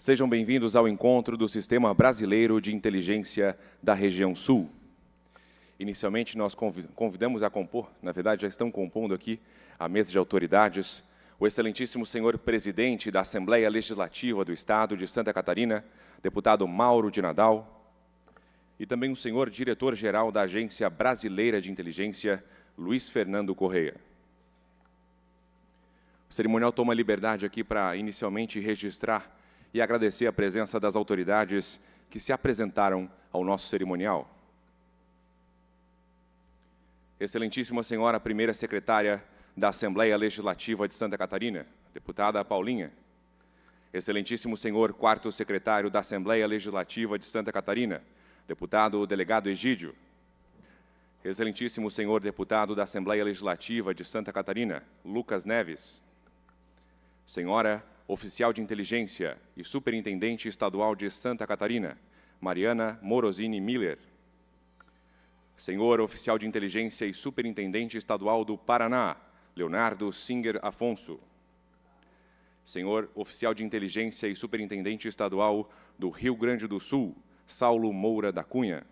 Sejam bem-vindos ao encontro do Sistema Brasileiro de Inteligência da Região Sul. Inicialmente, nós convidamos a compor, na verdade, já estão compondo aqui a mesa de autoridades, o excelentíssimo senhor presidente da Assembleia Legislativa do Estado de Santa Catarina, deputado Mauro de Nadal, e também o senhor diretor-geral da Agência Brasileira de Inteligência, Luiz Fernando Correia. O cerimonial toma liberdade aqui para inicialmente registrar e agradecer a presença das autoridades que se apresentaram ao nosso cerimonial. Excelentíssima Senhora Primeira Secretária da Assembleia Legislativa de Santa Catarina, deputada Paulinha. Excelentíssimo Senhor Quarto Secretário da Assembleia Legislativa de Santa Catarina, deputado delegado Egídio. Excelentíssimo Senhor Deputado da Assembleia Legislativa de Santa Catarina, Lucas Neves. Senhora oficial de inteligência e superintendente estadual de Santa Catarina, Mariana Morosini Miller. Senhor oficial de inteligência e superintendente estadual do Paraná, Leonardo Singer Afonso. Senhor oficial de inteligência e superintendente estadual do Rio Grande do Sul, Saulo Moura da Cunha.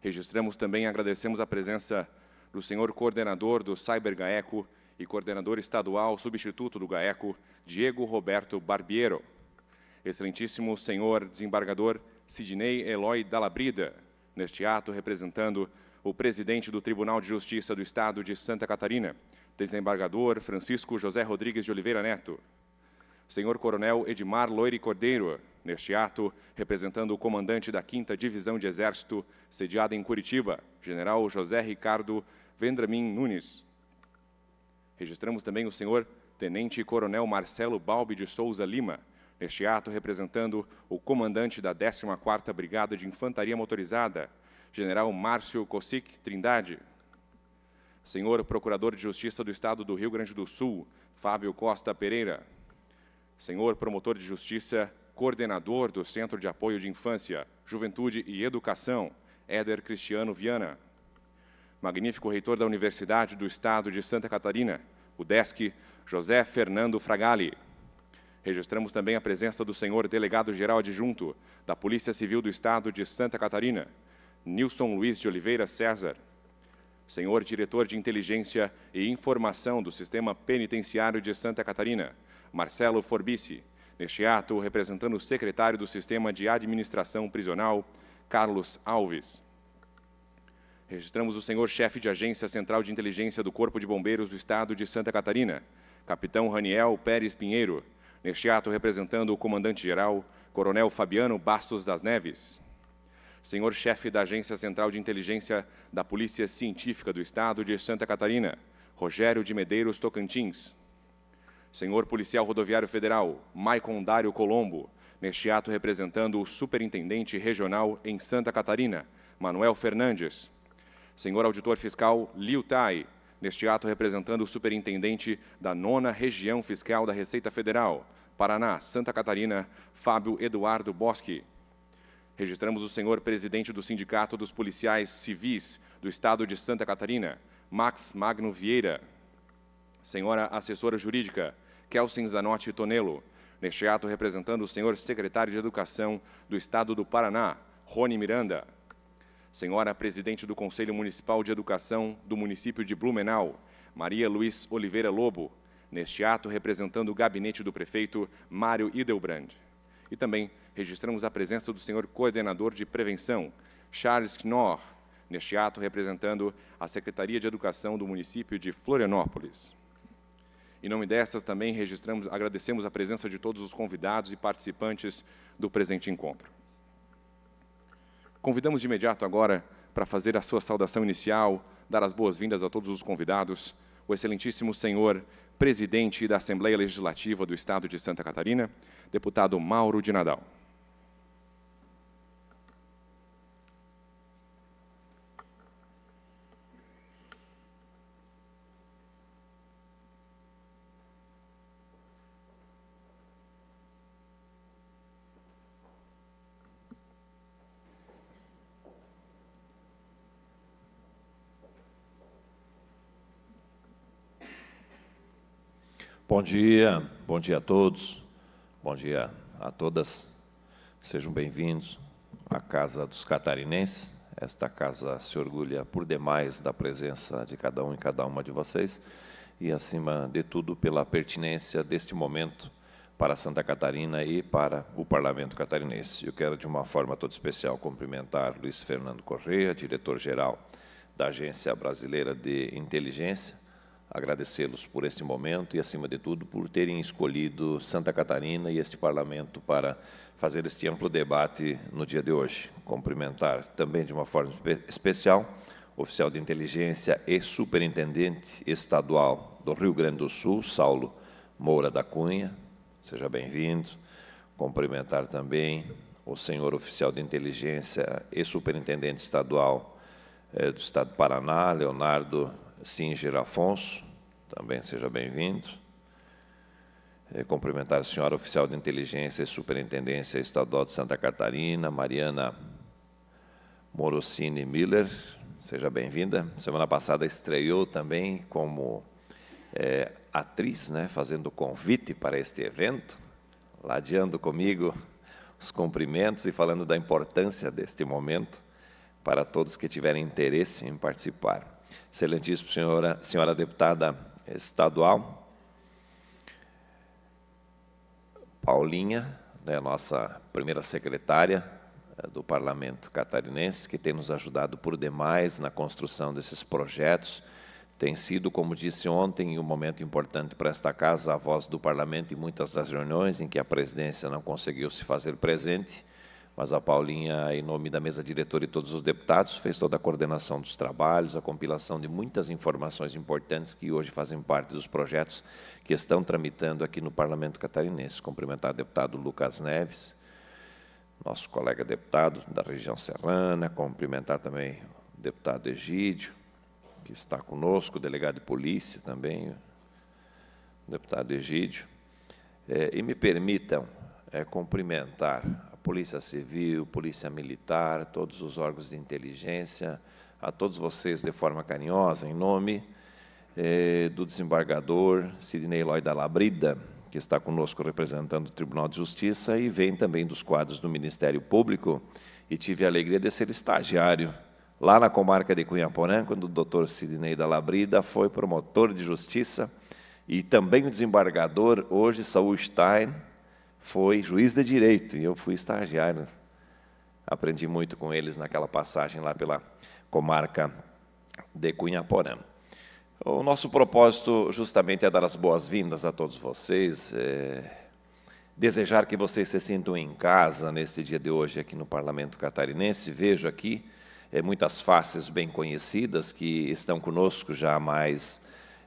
Registramos também e agradecemos a presença do senhor coordenador do Cybergaeco, e coordenador estadual substituto do GAECO, Diego Roberto Barbiero. Excelentíssimo senhor desembargador Sidney Eloy Dalabrida, neste ato representando o presidente do Tribunal de Justiça do Estado de Santa Catarina, desembargador Francisco José Rodrigues de Oliveira Neto. Senhor Coronel Edmar Loire Cordeiro, neste ato, representando o comandante da 5 Divisão de Exército, sediada em Curitiba, General José Ricardo Vendramin Nunes. Registramos também o senhor Tenente Coronel Marcelo Balbi de Souza Lima, neste ato representando o comandante da 14ª Brigada de Infantaria Motorizada, General Márcio Kosic Trindade. Senhor Procurador de Justiça do Estado do Rio Grande do Sul, Fábio Costa Pereira. Senhor Promotor de Justiça, Coordenador do Centro de Apoio de Infância, Juventude e Educação, Éder Cristiano Viana magnífico reitor da Universidade do Estado de Santa Catarina, o DESC, José Fernando Fragali. Registramos também a presença do senhor delegado-geral adjunto da Polícia Civil do Estado de Santa Catarina, Nilson Luiz de Oliveira César. Senhor diretor de Inteligência e Informação do Sistema Penitenciário de Santa Catarina, Marcelo Forbici. Neste ato, representando o secretário do Sistema de Administração Prisional, Carlos Alves. Registramos o senhor chefe de Agência Central de Inteligência do Corpo de Bombeiros do Estado de Santa Catarina, capitão Raniel Pérez Pinheiro, neste ato representando o comandante-geral, coronel Fabiano Bastos das Neves. Senhor chefe da Agência Central de Inteligência da Polícia Científica do Estado de Santa Catarina, Rogério de Medeiros Tocantins. Senhor Policial Rodoviário Federal, Maicon Dário Colombo, neste ato representando o Superintendente Regional em Santa Catarina, Manuel Fernandes. Senhor auditor fiscal Liu Tai, neste ato representando o superintendente da nona região fiscal da Receita Federal, Paraná, Santa Catarina, Fábio Eduardo Bosque. Registramos o senhor presidente do Sindicato dos Policiais Civis do Estado de Santa Catarina, Max Magno Vieira. Senhora assessora jurídica, Kelsen Zanotti Tonelo. Neste ato representando o senhor secretário de Educação do Estado do Paraná, Rony Miranda. Senhora Presidente do Conselho Municipal de Educação do município de Blumenau, Maria Luiz Oliveira Lobo, neste ato representando o gabinete do prefeito Mário Idelbrand. E também registramos a presença do senhor coordenador de prevenção, Charles Knorr, neste ato representando a Secretaria de Educação do município de Florianópolis. Em nome dessas, também registramos, agradecemos a presença de todos os convidados e participantes do presente encontro. Convidamos de imediato agora para fazer a sua saudação inicial, dar as boas-vindas a todos os convidados, o excelentíssimo senhor presidente da Assembleia Legislativa do Estado de Santa Catarina, deputado Mauro de Nadal. Bom dia, bom dia a todos, bom dia a todas. Sejam bem-vindos à Casa dos Catarinenses. Esta casa se orgulha por demais da presença de cada um e cada uma de vocês e, acima de tudo, pela pertinência deste momento para Santa Catarina e para o Parlamento Catarinense. Eu quero, de uma forma toda especial, cumprimentar Luiz Fernando Correia, diretor-geral da Agência Brasileira de Inteligência, agradecê-los por este momento e, acima de tudo, por terem escolhido Santa Catarina e este parlamento para fazer este amplo debate no dia de hoje. Cumprimentar também de uma forma especial oficial de inteligência e superintendente estadual do Rio Grande do Sul, Saulo Moura da Cunha. Seja bem-vindo. Cumprimentar também o senhor oficial de inteligência e superintendente estadual eh, do Estado do Paraná, Leonardo Singer Afonso, também seja bem-vindo. Eh, cumprimentar a senhora oficial de inteligência e superintendência estadual de Santa Catarina, Mariana Morosini Miller, seja bem-vinda. Semana passada estreou também como é, atriz, né, fazendo convite para este evento, ladeando comigo os cumprimentos e falando da importância deste momento para todos que tiverem interesse em participar. Excelentíssima senhora, senhora deputada eh, estadual, Paulinha, né, nossa primeira secretária eh, do Parlamento catarinense, que tem nos ajudado por demais na construção desses projetos. Tem sido, como disse ontem, um momento importante para esta casa, a voz do Parlamento em muitas das reuniões em que a presidência não conseguiu se fazer presente. Mas a Paulinha, em nome da mesa diretora e todos os deputados, fez toda a coordenação dos trabalhos, a compilação de muitas informações importantes que hoje fazem parte dos projetos que estão tramitando aqui no Parlamento Catarinense. Cumprimentar o deputado Lucas Neves, nosso colega deputado da região serrana, cumprimentar também o deputado Egídio, que está conosco, o delegado de polícia também, o deputado Egídio. É, e me permitam é, cumprimentar Polícia Civil, Polícia Militar, todos os órgãos de inteligência, a todos vocês de forma carinhosa, em nome eh, do desembargador Sidney Lloyd da Labrida, que está conosco representando o Tribunal de Justiça e vem também dos quadros do Ministério Público, e tive a alegria de ser estagiário lá na comarca de Cunhaporã, quando o doutor Sidney da Labrida foi promotor de justiça e também o desembargador, hoje Saul Stein, foi juiz de direito e eu fui estagiário. Aprendi muito com eles naquela passagem lá pela comarca de Cunhaporã. O nosso propósito justamente é dar as boas-vindas a todos vocês, é... desejar que vocês se sintam em casa neste dia de hoje aqui no Parlamento Catarinense. Vejo aqui é, muitas faces bem conhecidas que estão conosco já há mais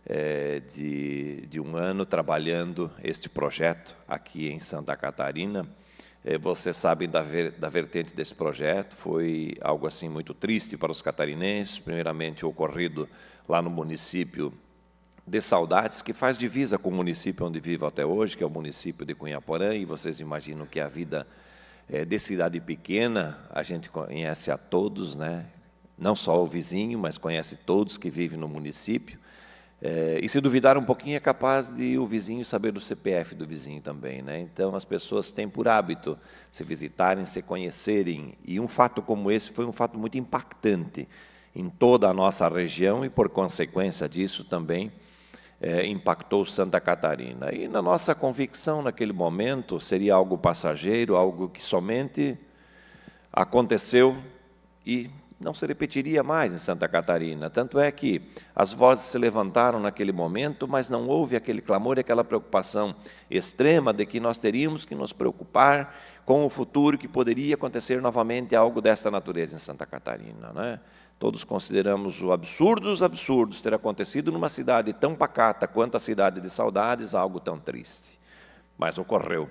é, de, de um ano trabalhando este projeto aqui em Santa Catarina. É, vocês sabem da, ver, da vertente desse projeto, foi algo assim muito triste para os catarinenses, primeiramente ocorrido lá no município de Saudades, que faz divisa com o município onde vivo até hoje, que é o município de Cunhaporã, e vocês imaginam que a vida é, de cidade pequena, a gente conhece a todos, né? não só o vizinho, mas conhece todos que vivem no município. É, e se duvidar um pouquinho, é capaz de o vizinho saber do CPF do vizinho também. Né? Então, as pessoas têm por hábito se visitarem, se conhecerem. E um fato como esse foi um fato muito impactante em toda a nossa região e, por consequência disso, também é, impactou Santa Catarina. E na nossa convicção, naquele momento, seria algo passageiro, algo que somente aconteceu e não se repetiria mais em Santa Catarina. Tanto é que as vozes se levantaram naquele momento, mas não houve aquele clamor e aquela preocupação extrema de que nós teríamos que nos preocupar com o futuro que poderia acontecer novamente algo desta natureza em Santa Catarina. Né? Todos consideramos o absurdo dos absurdos ter acontecido numa cidade tão pacata quanto a cidade de Saudades, algo tão triste. Mas ocorreu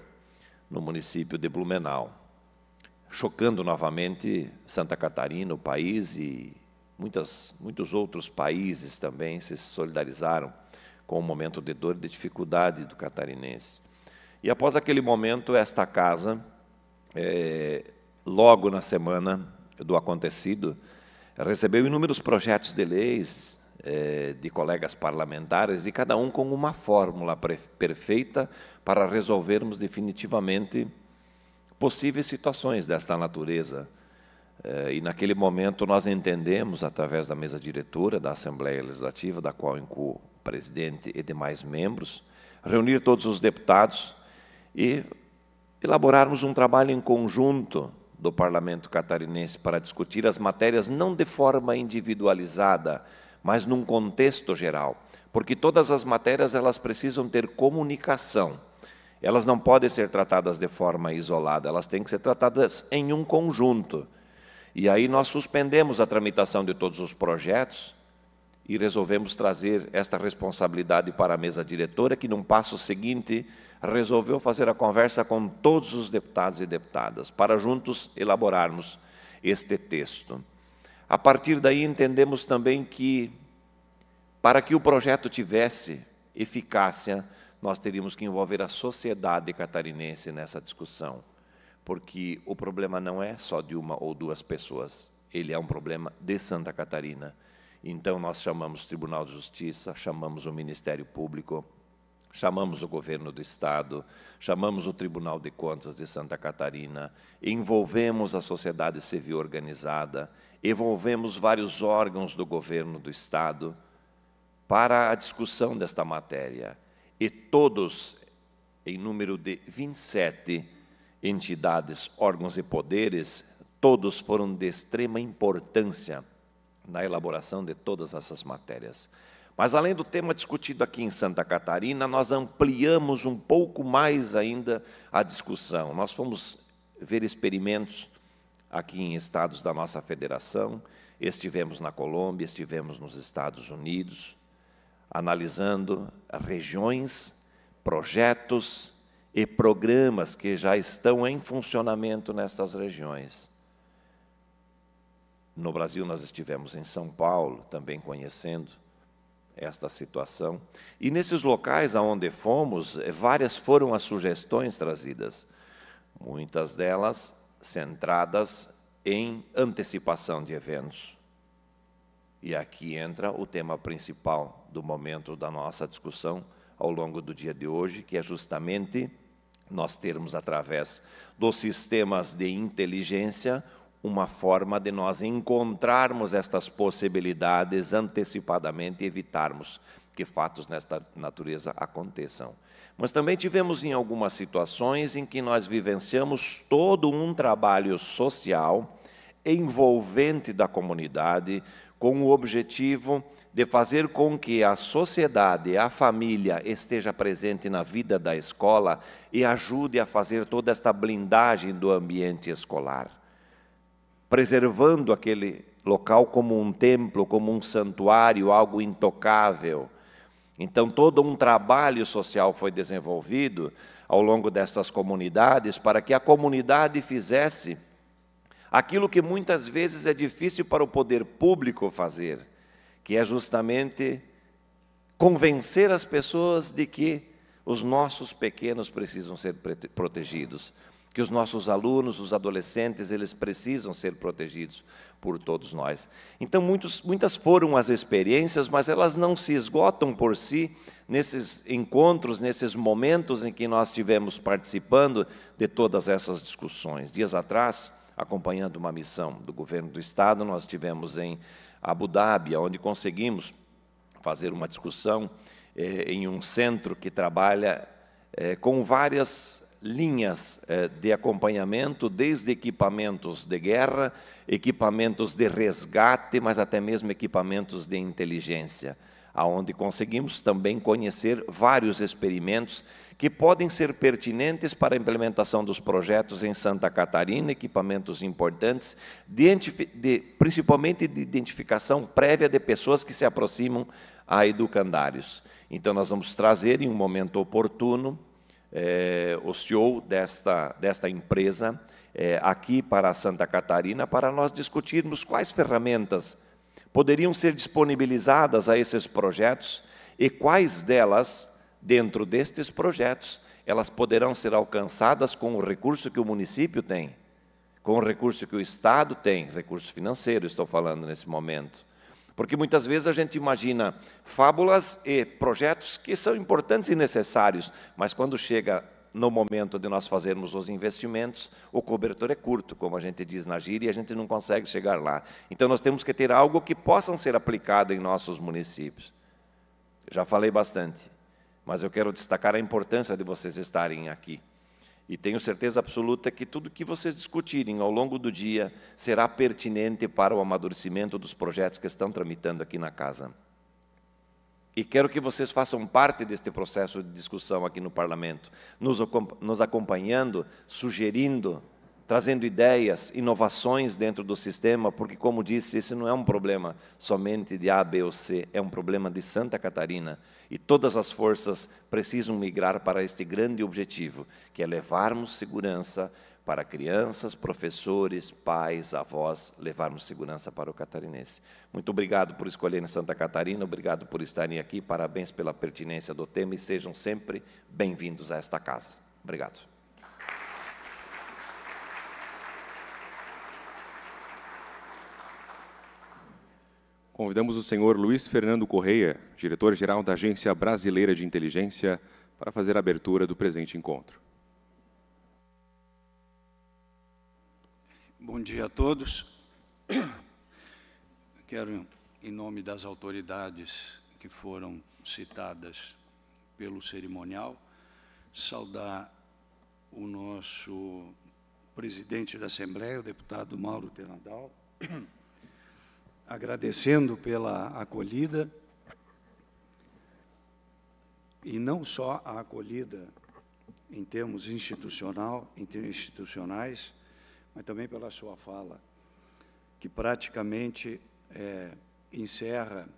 no município de Blumenau chocando novamente Santa Catarina, o país e muitas, muitos outros países também se solidarizaram com o momento de dor e de dificuldade do catarinense. E após aquele momento, esta casa, é, logo na semana do acontecido, recebeu inúmeros projetos de leis é, de colegas parlamentares e cada um com uma fórmula perfeita para resolvermos definitivamente possíveis situações desta natureza. Eh, e naquele momento nós entendemos, através da mesa diretora da Assembleia Legislativa, da qual incluo o presidente e demais membros, reunir todos os deputados e elaborarmos um trabalho em conjunto do Parlamento catarinense para discutir as matérias não de forma individualizada, mas num contexto geral, porque todas as matérias elas precisam ter comunicação elas não podem ser tratadas de forma isolada, elas têm que ser tratadas em um conjunto. E aí nós suspendemos a tramitação de todos os projetos e resolvemos trazer esta responsabilidade para a mesa diretora, que num passo seguinte resolveu fazer a conversa com todos os deputados e deputadas, para juntos elaborarmos este texto. A partir daí entendemos também que, para que o projeto tivesse eficácia, nós teríamos que envolver a sociedade catarinense nessa discussão, porque o problema não é só de uma ou duas pessoas, ele é um problema de Santa Catarina. Então, nós chamamos o Tribunal de Justiça, chamamos o Ministério Público, chamamos o governo do Estado, chamamos o Tribunal de Contas de Santa Catarina, envolvemos a sociedade civil organizada, envolvemos vários órgãos do governo do Estado para a discussão desta matéria e todos, em número de 27 entidades, órgãos e poderes, todos foram de extrema importância na elaboração de todas essas matérias. Mas além do tema discutido aqui em Santa Catarina, nós ampliamos um pouco mais ainda a discussão. Nós fomos ver experimentos aqui em estados da nossa federação, estivemos na Colômbia, estivemos nos Estados Unidos, analisando regiões, projetos e programas que já estão em funcionamento nestas regiões. No Brasil, nós estivemos em São Paulo, também conhecendo esta situação. E nesses locais aonde fomos, eh, várias foram as sugestões trazidas, muitas delas centradas em antecipação de eventos. E aqui entra o tema principal do momento da nossa discussão ao longo do dia de hoje, que é justamente nós termos, através dos sistemas de inteligência, uma forma de nós encontrarmos estas possibilidades antecipadamente e evitarmos que fatos nesta natureza aconteçam. Mas também tivemos em algumas situações em que nós vivenciamos todo um trabalho social envolvente da comunidade, com o objetivo de fazer com que a sociedade, a família esteja presente na vida da escola e ajude a fazer toda esta blindagem do ambiente escolar, preservando aquele local como um templo, como um santuário, algo intocável. Então, todo um trabalho social foi desenvolvido ao longo destas comunidades para que a comunidade fizesse aquilo que muitas vezes é difícil para o poder público fazer, que é justamente convencer as pessoas de que os nossos pequenos precisam ser protegidos, que os nossos alunos, os adolescentes, eles precisam ser protegidos por todos nós. Então, muitos, muitas foram as experiências, mas elas não se esgotam por si nesses encontros, nesses momentos em que nós tivemos participando de todas essas discussões. Dias atrás, acompanhando uma missão do governo do Estado. Nós tivemos em Abu Dhabi, onde conseguimos fazer uma discussão eh, em um centro que trabalha eh, com várias linhas eh, de acompanhamento, desde equipamentos de guerra, equipamentos de resgate, mas até mesmo equipamentos de inteligência aonde conseguimos também conhecer vários experimentos que podem ser pertinentes para a implementação dos projetos em Santa Catarina, equipamentos importantes, de, de, principalmente de identificação prévia de pessoas que se aproximam a educandários. Então, nós vamos trazer em um momento oportuno é, o CEO desta, desta empresa é, aqui para Santa Catarina para nós discutirmos quais ferramentas poderiam ser disponibilizadas a esses projetos e quais delas, dentro destes projetos, elas poderão ser alcançadas com o recurso que o município tem, com o recurso que o Estado tem, recurso financeiro, estou falando nesse momento. Porque muitas vezes a gente imagina fábulas e projetos que são importantes e necessários, mas quando chega no momento de nós fazermos os investimentos, o cobertor é curto, como a gente diz na gíria, e a gente não consegue chegar lá. Então, nós temos que ter algo que possa ser aplicado em nossos municípios. Já falei bastante, mas eu quero destacar a importância de vocês estarem aqui. E tenho certeza absoluta que tudo que vocês discutirem ao longo do dia será pertinente para o amadurecimento dos projetos que estão tramitando aqui na casa e quero que vocês façam parte deste processo de discussão aqui no Parlamento, nos acompanhando, sugerindo, trazendo ideias, inovações dentro do sistema, porque, como disse, esse não é um problema somente de A, B ou C, é um problema de Santa Catarina. E todas as forças precisam migrar para este grande objetivo, que é levarmos segurança, para crianças, professores, pais, avós, levarmos segurança para o catarinense. Muito obrigado por escolherem Santa Catarina, obrigado por estarem aqui, parabéns pela pertinência do tema e sejam sempre bem-vindos a esta casa. Obrigado. Convidamos o senhor Luiz Fernando Correia, diretor-geral da Agência Brasileira de Inteligência, para fazer a abertura do presente encontro. Bom dia a todos. Quero, em nome das autoridades que foram citadas pelo cerimonial, saudar o nosso presidente da Assembleia, o deputado Mauro Tenadal, agradecendo pela acolhida, e não só a acolhida em termos institucional, institucionais, mas também pela sua fala, que praticamente é, encerra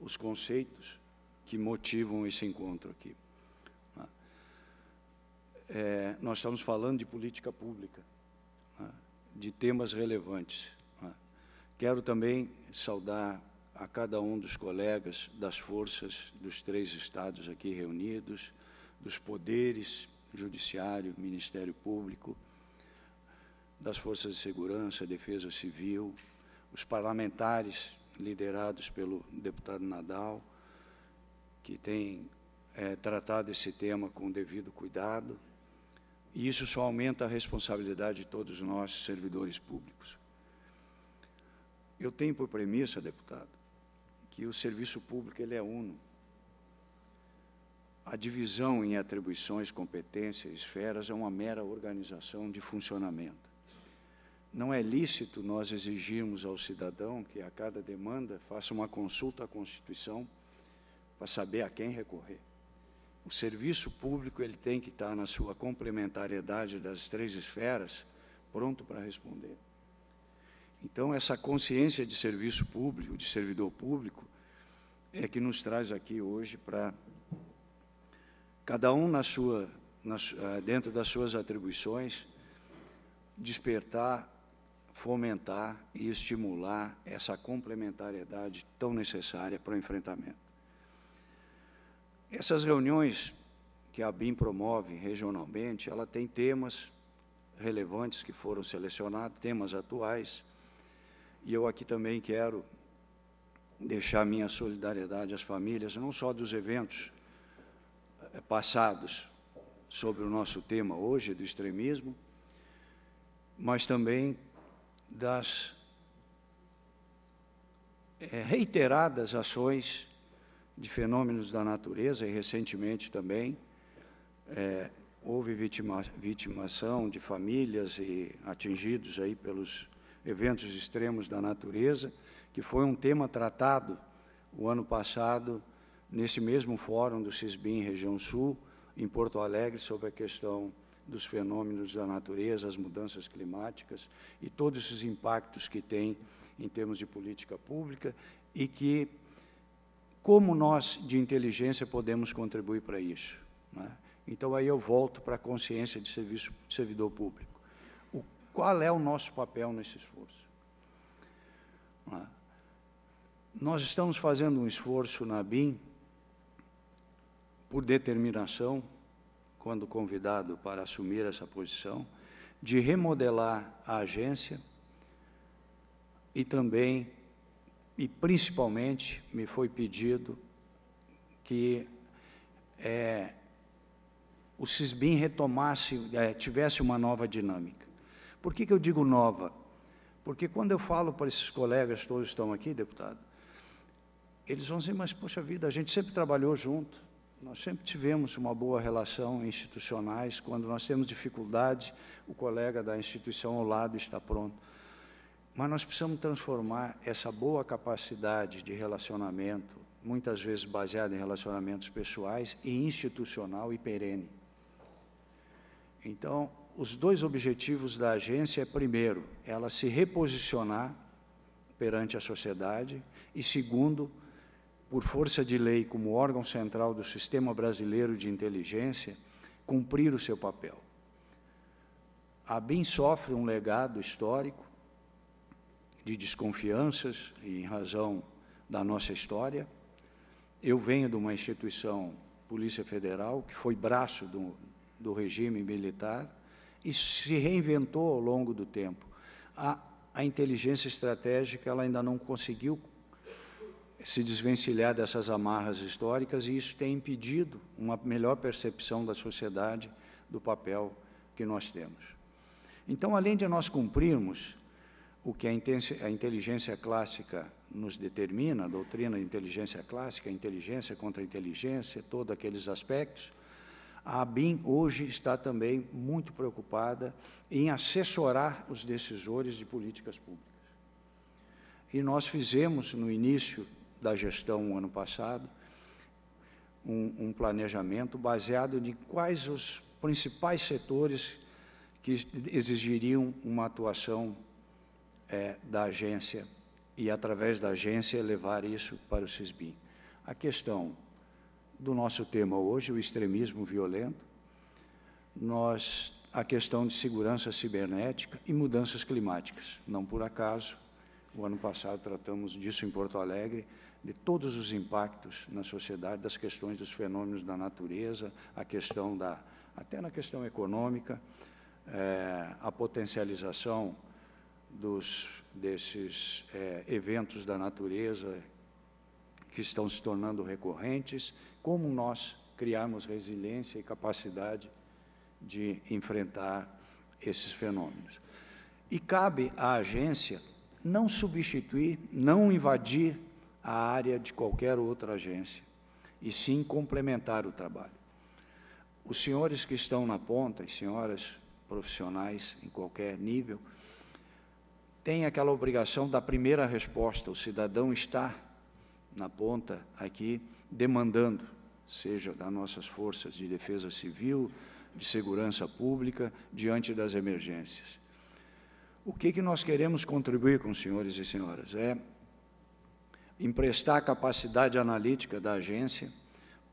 os conceitos que motivam esse encontro aqui. Né? É, nós estamos falando de política pública, né? de temas relevantes. Né? Quero também saudar a cada um dos colegas das forças dos três estados aqui reunidos, dos poderes, Judiciário, Ministério Público, das forças de segurança, defesa civil, os parlamentares liderados pelo deputado Nadal, que têm é, tratado esse tema com devido cuidado. E isso só aumenta a responsabilidade de todos nós, servidores públicos. Eu tenho por premissa, deputado, que o serviço público ele é uno. A divisão em atribuições, competências, esferas é uma mera organização de funcionamento. Não é lícito nós exigirmos ao cidadão que a cada demanda faça uma consulta à Constituição para saber a quem recorrer. O serviço público ele tem que estar na sua complementariedade das três esferas, pronto para responder. Então, essa consciência de serviço público, de servidor público, é que nos traz aqui hoje para cada um na sua, na, ah, dentro das suas atribuições, despertar fomentar e estimular essa complementariedade tão necessária para o enfrentamento. Essas reuniões que a BIM promove regionalmente, ela tem temas relevantes que foram selecionados, temas atuais, e eu aqui também quero deixar minha solidariedade às famílias, não só dos eventos eh, passados sobre o nosso tema hoje, do extremismo, mas também das eh, reiteradas ações de fenômenos da natureza, e recentemente também é, houve vitima, vitimação de famílias e atingidos aí pelos eventos extremos da natureza, que foi um tema tratado o ano passado nesse mesmo fórum do CISBIM Região Sul, em Porto Alegre, sobre a questão dos fenômenos da natureza, as mudanças climáticas e todos esses impactos que tem em termos de política pública e que, como nós de inteligência podemos contribuir para isso. Né? Então aí eu volto para a consciência de serviço, servidor público. O, qual é o nosso papel nesse esforço? Né? Nós estamos fazendo um esforço na BIM por determinação, quando convidado para assumir essa posição, de remodelar a agência e também, e principalmente, me foi pedido que é, o CISBIM retomasse, é, tivesse uma nova dinâmica. Por que, que eu digo nova? Porque quando eu falo para esses colegas, todos estão aqui, deputado, eles vão dizer, mas, poxa vida, a gente sempre trabalhou junto. Nós sempre tivemos uma boa relação institucionais. Quando nós temos dificuldade, o colega da instituição ao lado está pronto. Mas nós precisamos transformar essa boa capacidade de relacionamento, muitas vezes baseada em relacionamentos pessoais, em institucional e perene. Então, os dois objetivos da agência é, primeiro, ela se reposicionar perante a sociedade, e segundo, por força de lei, como órgão central do Sistema Brasileiro de Inteligência, cumprir o seu papel. A BIM sofre um legado histórico de desconfianças em razão da nossa história. Eu venho de uma instituição, Polícia Federal, que foi braço do, do regime militar e se reinventou ao longo do tempo. A, a inteligência estratégica ela ainda não conseguiu se desvencilhar dessas amarras históricas e isso tem impedido uma melhor percepção da sociedade do papel que nós temos. Então, além de nós cumprirmos o que a, inteligência clássica nos determina, a doutrina da inteligência clássica, inteligência contra inteligência, todos aqueles aspectos, a ABIN hoje está também muito preocupada em assessorar os decisores de políticas públicas. E nós fizemos, no início da gestão ano passado, um, um planejamento baseado em quais os principais setores que exigiriam uma atuação é, da agência e, através da agência, levar isso para o SISBIM. A questão do nosso tema hoje, o extremismo violento, nós, a questão de segurança cibernética e mudanças climáticas. Não por acaso, o ano passado tratamos disso em Porto Alegre, de todos os impactos na sociedade, das questões dos fenômenos da natureza, a questão da, até na questão econômica, é, a potencialização dos, desses é, eventos da natureza que estão se tornando recorrentes, como nós criarmos resiliência e capacidade de enfrentar esses fenômenos. E cabe à agência não substituir, não invadir a área de qualquer outra agência, e sim complementar o trabalho. Os senhores que estão na ponta, e senhoras profissionais em qualquer nível, têm aquela obrigação da primeira resposta. O cidadão está na ponta aqui demandando, seja das nossas forças de defesa civil, de segurança pública, diante das emergências. O que, que nós queremos contribuir com os senhores e senhoras? É emprestar a capacidade analítica da agência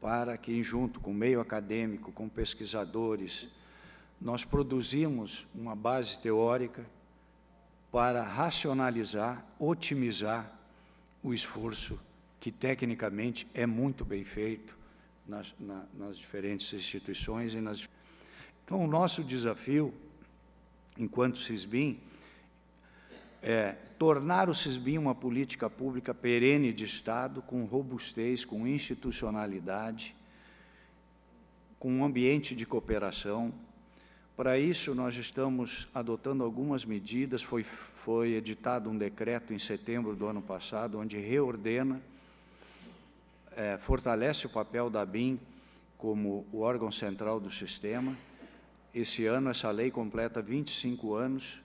para que, junto com o meio acadêmico, com pesquisadores, nós produzimos uma base teórica para racionalizar, otimizar o esforço que tecnicamente é muito bem feito nas, na, nas diferentes instituições e nas então o nosso desafio enquanto CISBIM é tornar o SISBIM uma política pública perene de Estado, com robustez, com institucionalidade, com um ambiente de cooperação. Para isso, nós estamos adotando algumas medidas. Foi, foi editado um decreto em setembro do ano passado, onde reordena, é, fortalece o papel da BIM como o órgão central do sistema. Esse ano, essa lei completa 25 anos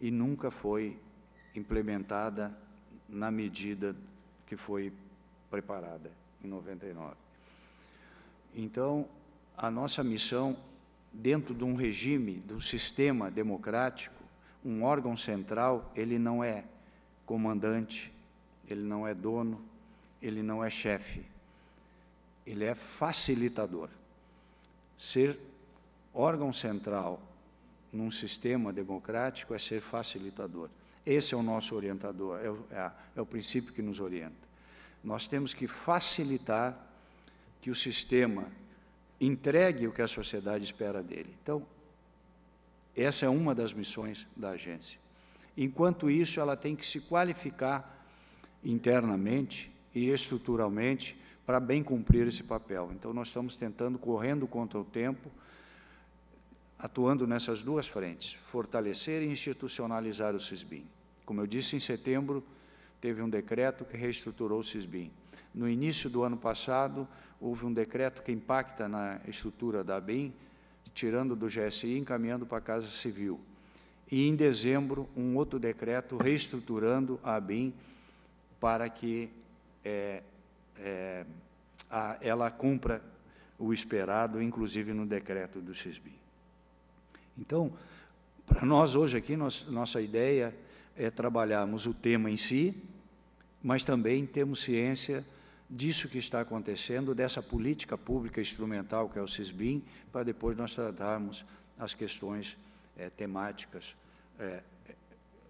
e nunca foi implementada na medida que foi preparada em 99. Então, a nossa missão dentro de um regime, de um sistema democrático, um órgão central, ele não é comandante, ele não é dono, ele não é chefe. Ele é facilitador. Ser órgão central num sistema democrático é ser facilitador. Esse é o nosso orientador, é o, é, é o princípio que nos orienta. Nós temos que facilitar que o sistema entregue o que a sociedade espera dele. Então, essa é uma das missões da agência. Enquanto isso, ela tem que se qualificar internamente e estruturalmente para bem cumprir esse papel. Então, nós estamos tentando, correndo contra o tempo, atuando nessas duas frentes, fortalecer e institucionalizar o SISBIM. Como eu disse, em setembro teve um decreto que reestruturou o SISBIM. No início do ano passado, houve um decreto que impacta na estrutura da ABIM, tirando do GSI e encaminhando para a Casa Civil. E, em dezembro, um outro decreto reestruturando a ABIM para que é, é, a, ela cumpra o esperado, inclusive no decreto do SISBIM. Então, para nós hoje aqui, nós, nossa ideia é trabalharmos o tema em si, mas também temos ciência disso que está acontecendo, dessa política pública instrumental que é o CISBIM, para depois nós tratarmos as questões é, temáticas é,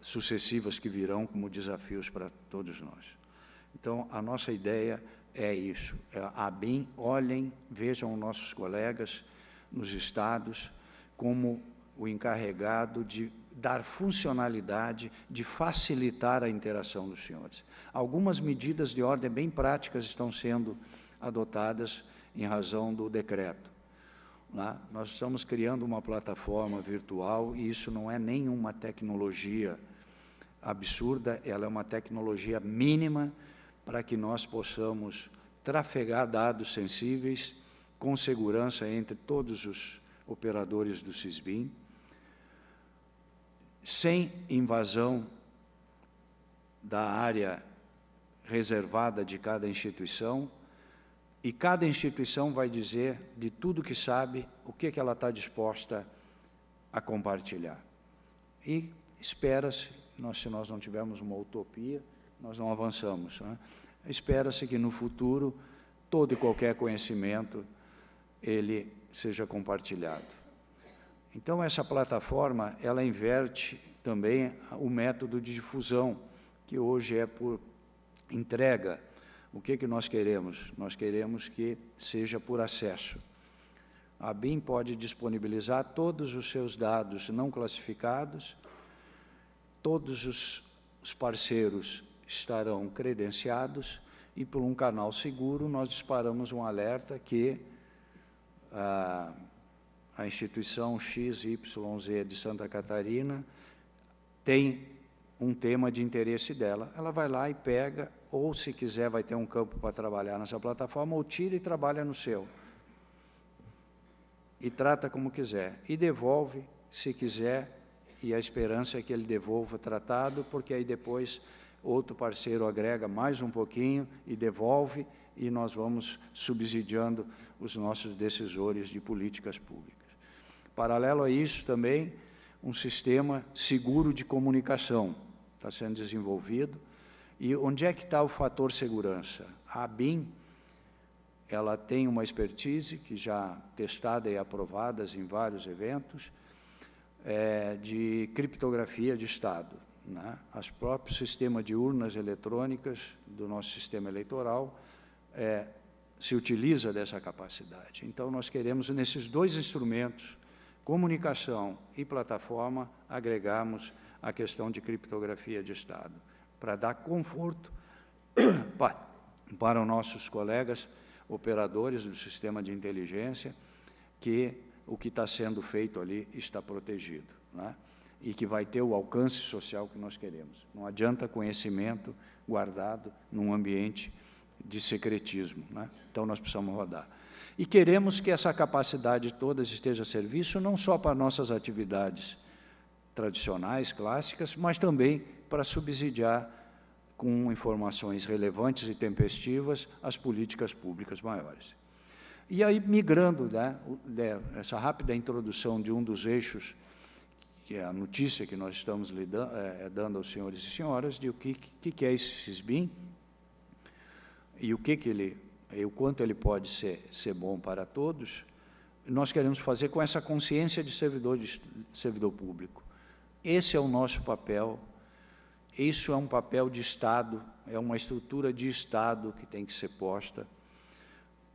sucessivas que virão como desafios para todos nós. Então, a nossa ideia é isso. É, a BIM, olhem, vejam nossos colegas nos estados como o encarregado de dar funcionalidade, de facilitar a interação dos senhores. Algumas medidas de ordem bem práticas estão sendo adotadas em razão do decreto. Lá, né? nós estamos criando uma plataforma virtual e isso não é nenhuma tecnologia absurda, ela é uma tecnologia mínima para que nós possamos trafegar dados sensíveis com segurança entre todos os operadores do Cisbim sem invasão da área reservada de cada instituição, e cada instituição vai dizer de tudo que sabe o que, é que ela está disposta a compartilhar. E espera-se, nós, se nós não tivermos uma utopia, nós não avançamos. Né? Espera-se que no futuro todo e qualquer conhecimento ele seja compartilhado. Então, essa plataforma, ela inverte também o método de difusão, que hoje é por entrega. O que, que nós queremos? Nós queremos que seja por acesso. A BIM pode disponibilizar todos os seus dados não classificados, todos os, os parceiros estarão credenciados e, por um canal seguro, nós disparamos um alerta que... Ah, a instituição XYZ de Santa Catarina tem um tema de interesse dela. Ela vai lá e pega, ou se quiser vai ter um campo para trabalhar nessa plataforma, ou tira e trabalha no seu. E trata como quiser. E devolve, se quiser, e a esperança é que ele devolva tratado, porque aí depois outro parceiro agrega mais um pouquinho e devolve, e nós vamos subsidiando os nossos decisores de políticas públicas. Paralelo a isso, também, um sistema seguro de comunicação está sendo desenvolvido. E onde é que está o fator segurança? A Bim ela tem uma expertise que já testada e aprovada em vários eventos é, de criptografia de Estado. Né? As próprios sistemas de urnas eletrônicas do nosso sistema eleitoral é, se utiliza dessa capacidade. Então, nós queremos, nesses dois instrumentos, comunicação e plataforma, agregamos a questão de criptografia de Estado, para dar conforto para os nossos colegas operadores do sistema de inteligência que o que está sendo feito ali está protegido né? e que vai ter o alcance social que nós queremos. Não adianta conhecimento guardado num ambiente de secretismo. Né? Então, nós precisamos rodar e queremos que essa capacidade toda esteja a serviço não só para nossas atividades tradicionais, clássicas, mas também para subsidiar com informações relevantes e tempestivas as políticas públicas maiores. E aí, migrando né, né essa rápida introdução de um dos eixos, que é a notícia que nós estamos lidando, é, é, dando aos senhores e senhoras, de o que, que, é esse SISBIM e o que, que ele é, e o quanto ele pode ser, ser bom para todos, nós queremos fazer com essa consciência de servidor, de servidor público. Esse é o nosso papel, isso é um papel de Estado, é uma estrutura de Estado que tem que ser posta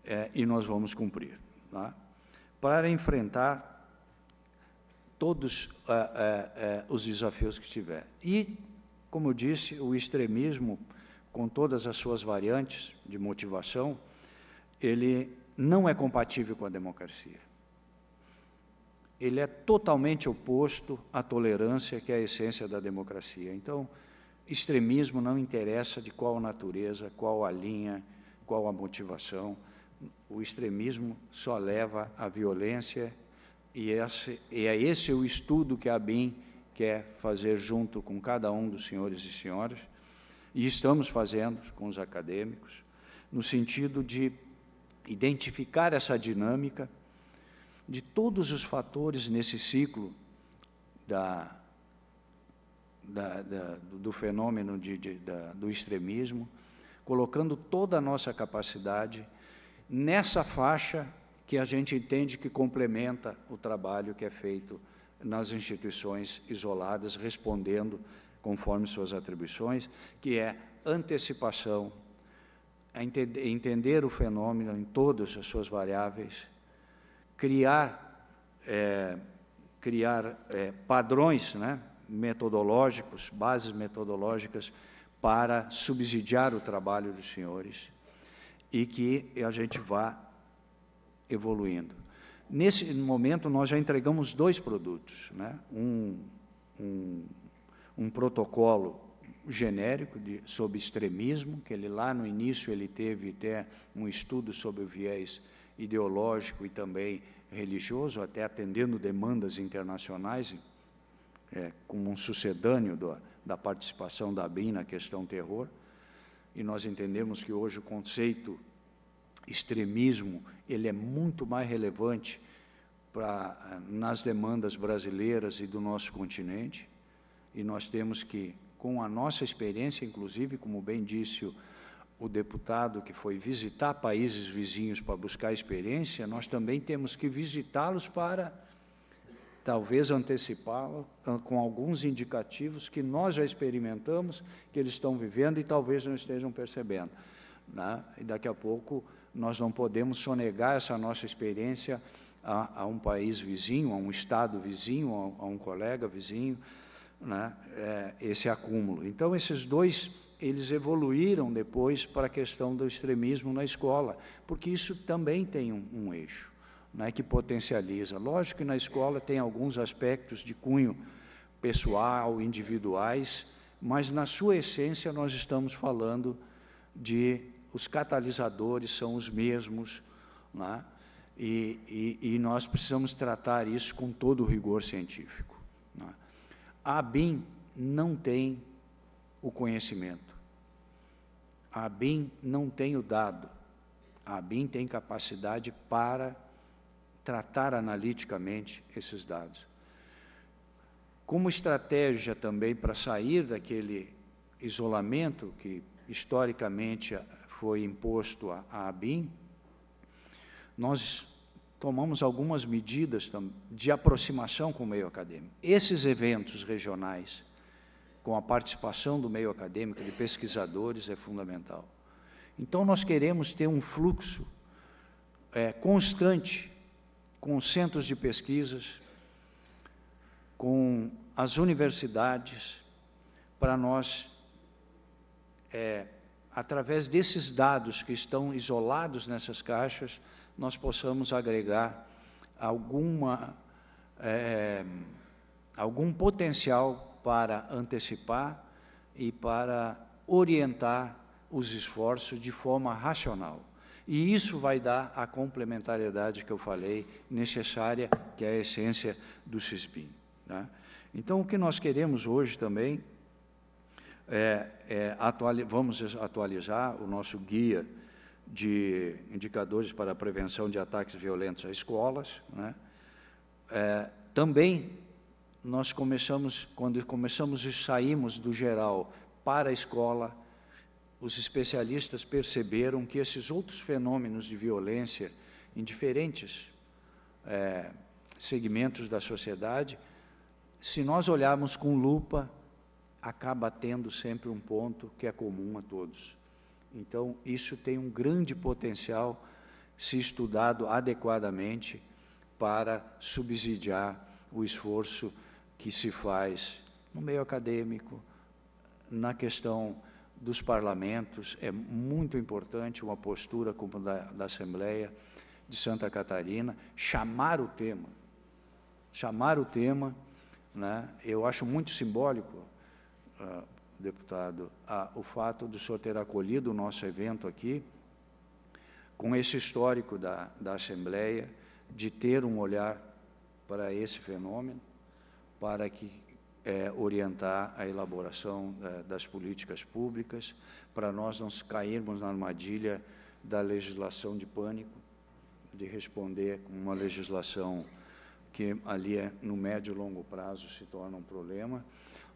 é, e nós vamos cumprir. Tá? Para enfrentar todos é, é, é os desafios que tiver. E, como eu disse, o extremismo, com todas as suas variantes de motivação, ele não é compatível com a democracia. Ele é totalmente oposto à tolerância, que é a essência da democracia. Então, extremismo não interessa de qual natureza, qual a linha, qual a motivação. O extremismo só leva à violência e, esse, e é esse o estudo que a BIM quer fazer junto com cada um dos senhores e senhoras, e estamos fazendo com os acadêmicos, no sentido de identificar essa dinâmica de todos os fatores nesse ciclo da, da, da, do fenômeno de, de, do extremismo, colocando toda a nossa capacidade nessa faixa que a gente entende que complementa o trabalho que é feito nas instituições isoladas, respondendo conforme suas atribuições, que é antecipação a entender o fenômeno em todas as suas variáveis, criar, é, criar é, padrões né, metodológicos, bases metodológicas para subsidiar o trabalho dos senhores e que a gente vá evoluindo. Nesse momento, nós já entregamos dois produtos, né? um, um, um protocolo genérico de, sobre extremismo, que ele lá no início ele teve até um estudo sobre o viés ideológico e também religioso, até atendendo demandas internacionais, é, como um sucedâneo do, da participação da BIM na questão terror. E nós entendemos que hoje o conceito extremismo ele é muito mais relevante para nas demandas brasileiras e do nosso continente, e nós temos que com a nossa experiência, inclusive, como bem disse o, o deputado que foi visitar países vizinhos para buscar experiência, nós também temos que visitá-los para talvez antecipá-lo ah, com alguns indicativos que nós já experimentamos, que eles estão vivendo e talvez não estejam percebendo. Né? E daqui a pouco nós não podemos sonegar essa nossa experiência a, a um país vizinho, a um estado vizinho, a, a um colega vizinho né, é, esse acúmulo. Então, esses dois eles evoluíram depois para a questão do extremismo na escola, porque isso também tem um, um eixo né, que potencializa. Lógico que na escola tem alguns aspectos de cunho pessoal, individuais, mas na sua essência nós estamos falando de os catalisadores são os mesmos, né, e, e, e, nós precisamos tratar isso com todo o rigor científico. Né. Abim não tem o conhecimento. Abim não tem o dado. Abim tem capacidade para tratar analiticamente esses dados. Como estratégia também para sair daquele isolamento que historicamente foi imposto a, a ABIN, nós tomamos algumas medidas de aproximação com o meio acadêmico. Esses eventos regionais, com a participação do meio acadêmico, de pesquisadores, é fundamental. Então, nós queremos ter um fluxo é, constante com centros de pesquisas, com as universidades, para nós, é, através desses dados que estão isolados nessas caixas, nós possamos agregar alguma, é, algum potencial para antecipar e para orientar os esforços de forma racional. E isso vai dar a complementariedade que eu falei, necessária, que é a essência do CISBIM. Né? Então, o que nós queremos hoje também é, é atuali vamos atualizar o nosso guia de indicadores para a prevenção de ataques violentos a escolas. Né? É, também nós começamos, quando começamos e saímos do geral para a escola, os especialistas perceberam que esses outros fenômenos de violência em diferentes é, segmentos da sociedade, se nós olharmos com lupa, acaba tendo sempre um ponto que é comum a todos, então, isso tem um grande potencial, se estudado adequadamente, para subsidiar o esforço que se faz no meio acadêmico, na questão dos parlamentos, é muito importante uma postura como a da, da Assembleia de Santa Catarina, chamar o tema. Chamar o tema, né? eu acho muito simbólico, uh, deputado, a, o fato do senhor ter acolhido o nosso evento aqui, com esse histórico da, da Assembleia, de ter um olhar para esse fenômeno, para que é, orientar a elaboração é, das políticas públicas, para nós não cairmos na armadilha da legislação de pânico, de responder com uma legislação que ali é, no médio e longo prazo se torna um problema.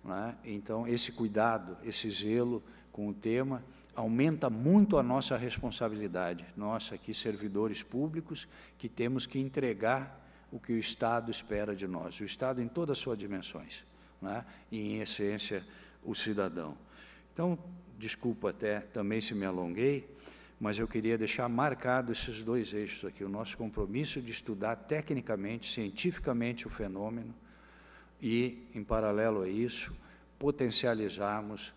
Né? Então, esse cuidado, esse zelo com o tema aumenta muito a nossa responsabilidade, nós aqui, servidores públicos, que temos que entregar o que o Estado espera de nós, o Estado em todas as suas dimensões, né? e, em essência, o cidadão. Então, desculpa até também se me alonguei, mas eu queria deixar marcado esses dois eixos aqui, o nosso compromisso de estudar tecnicamente, cientificamente o fenômeno, e, em paralelo a isso, potencializarmos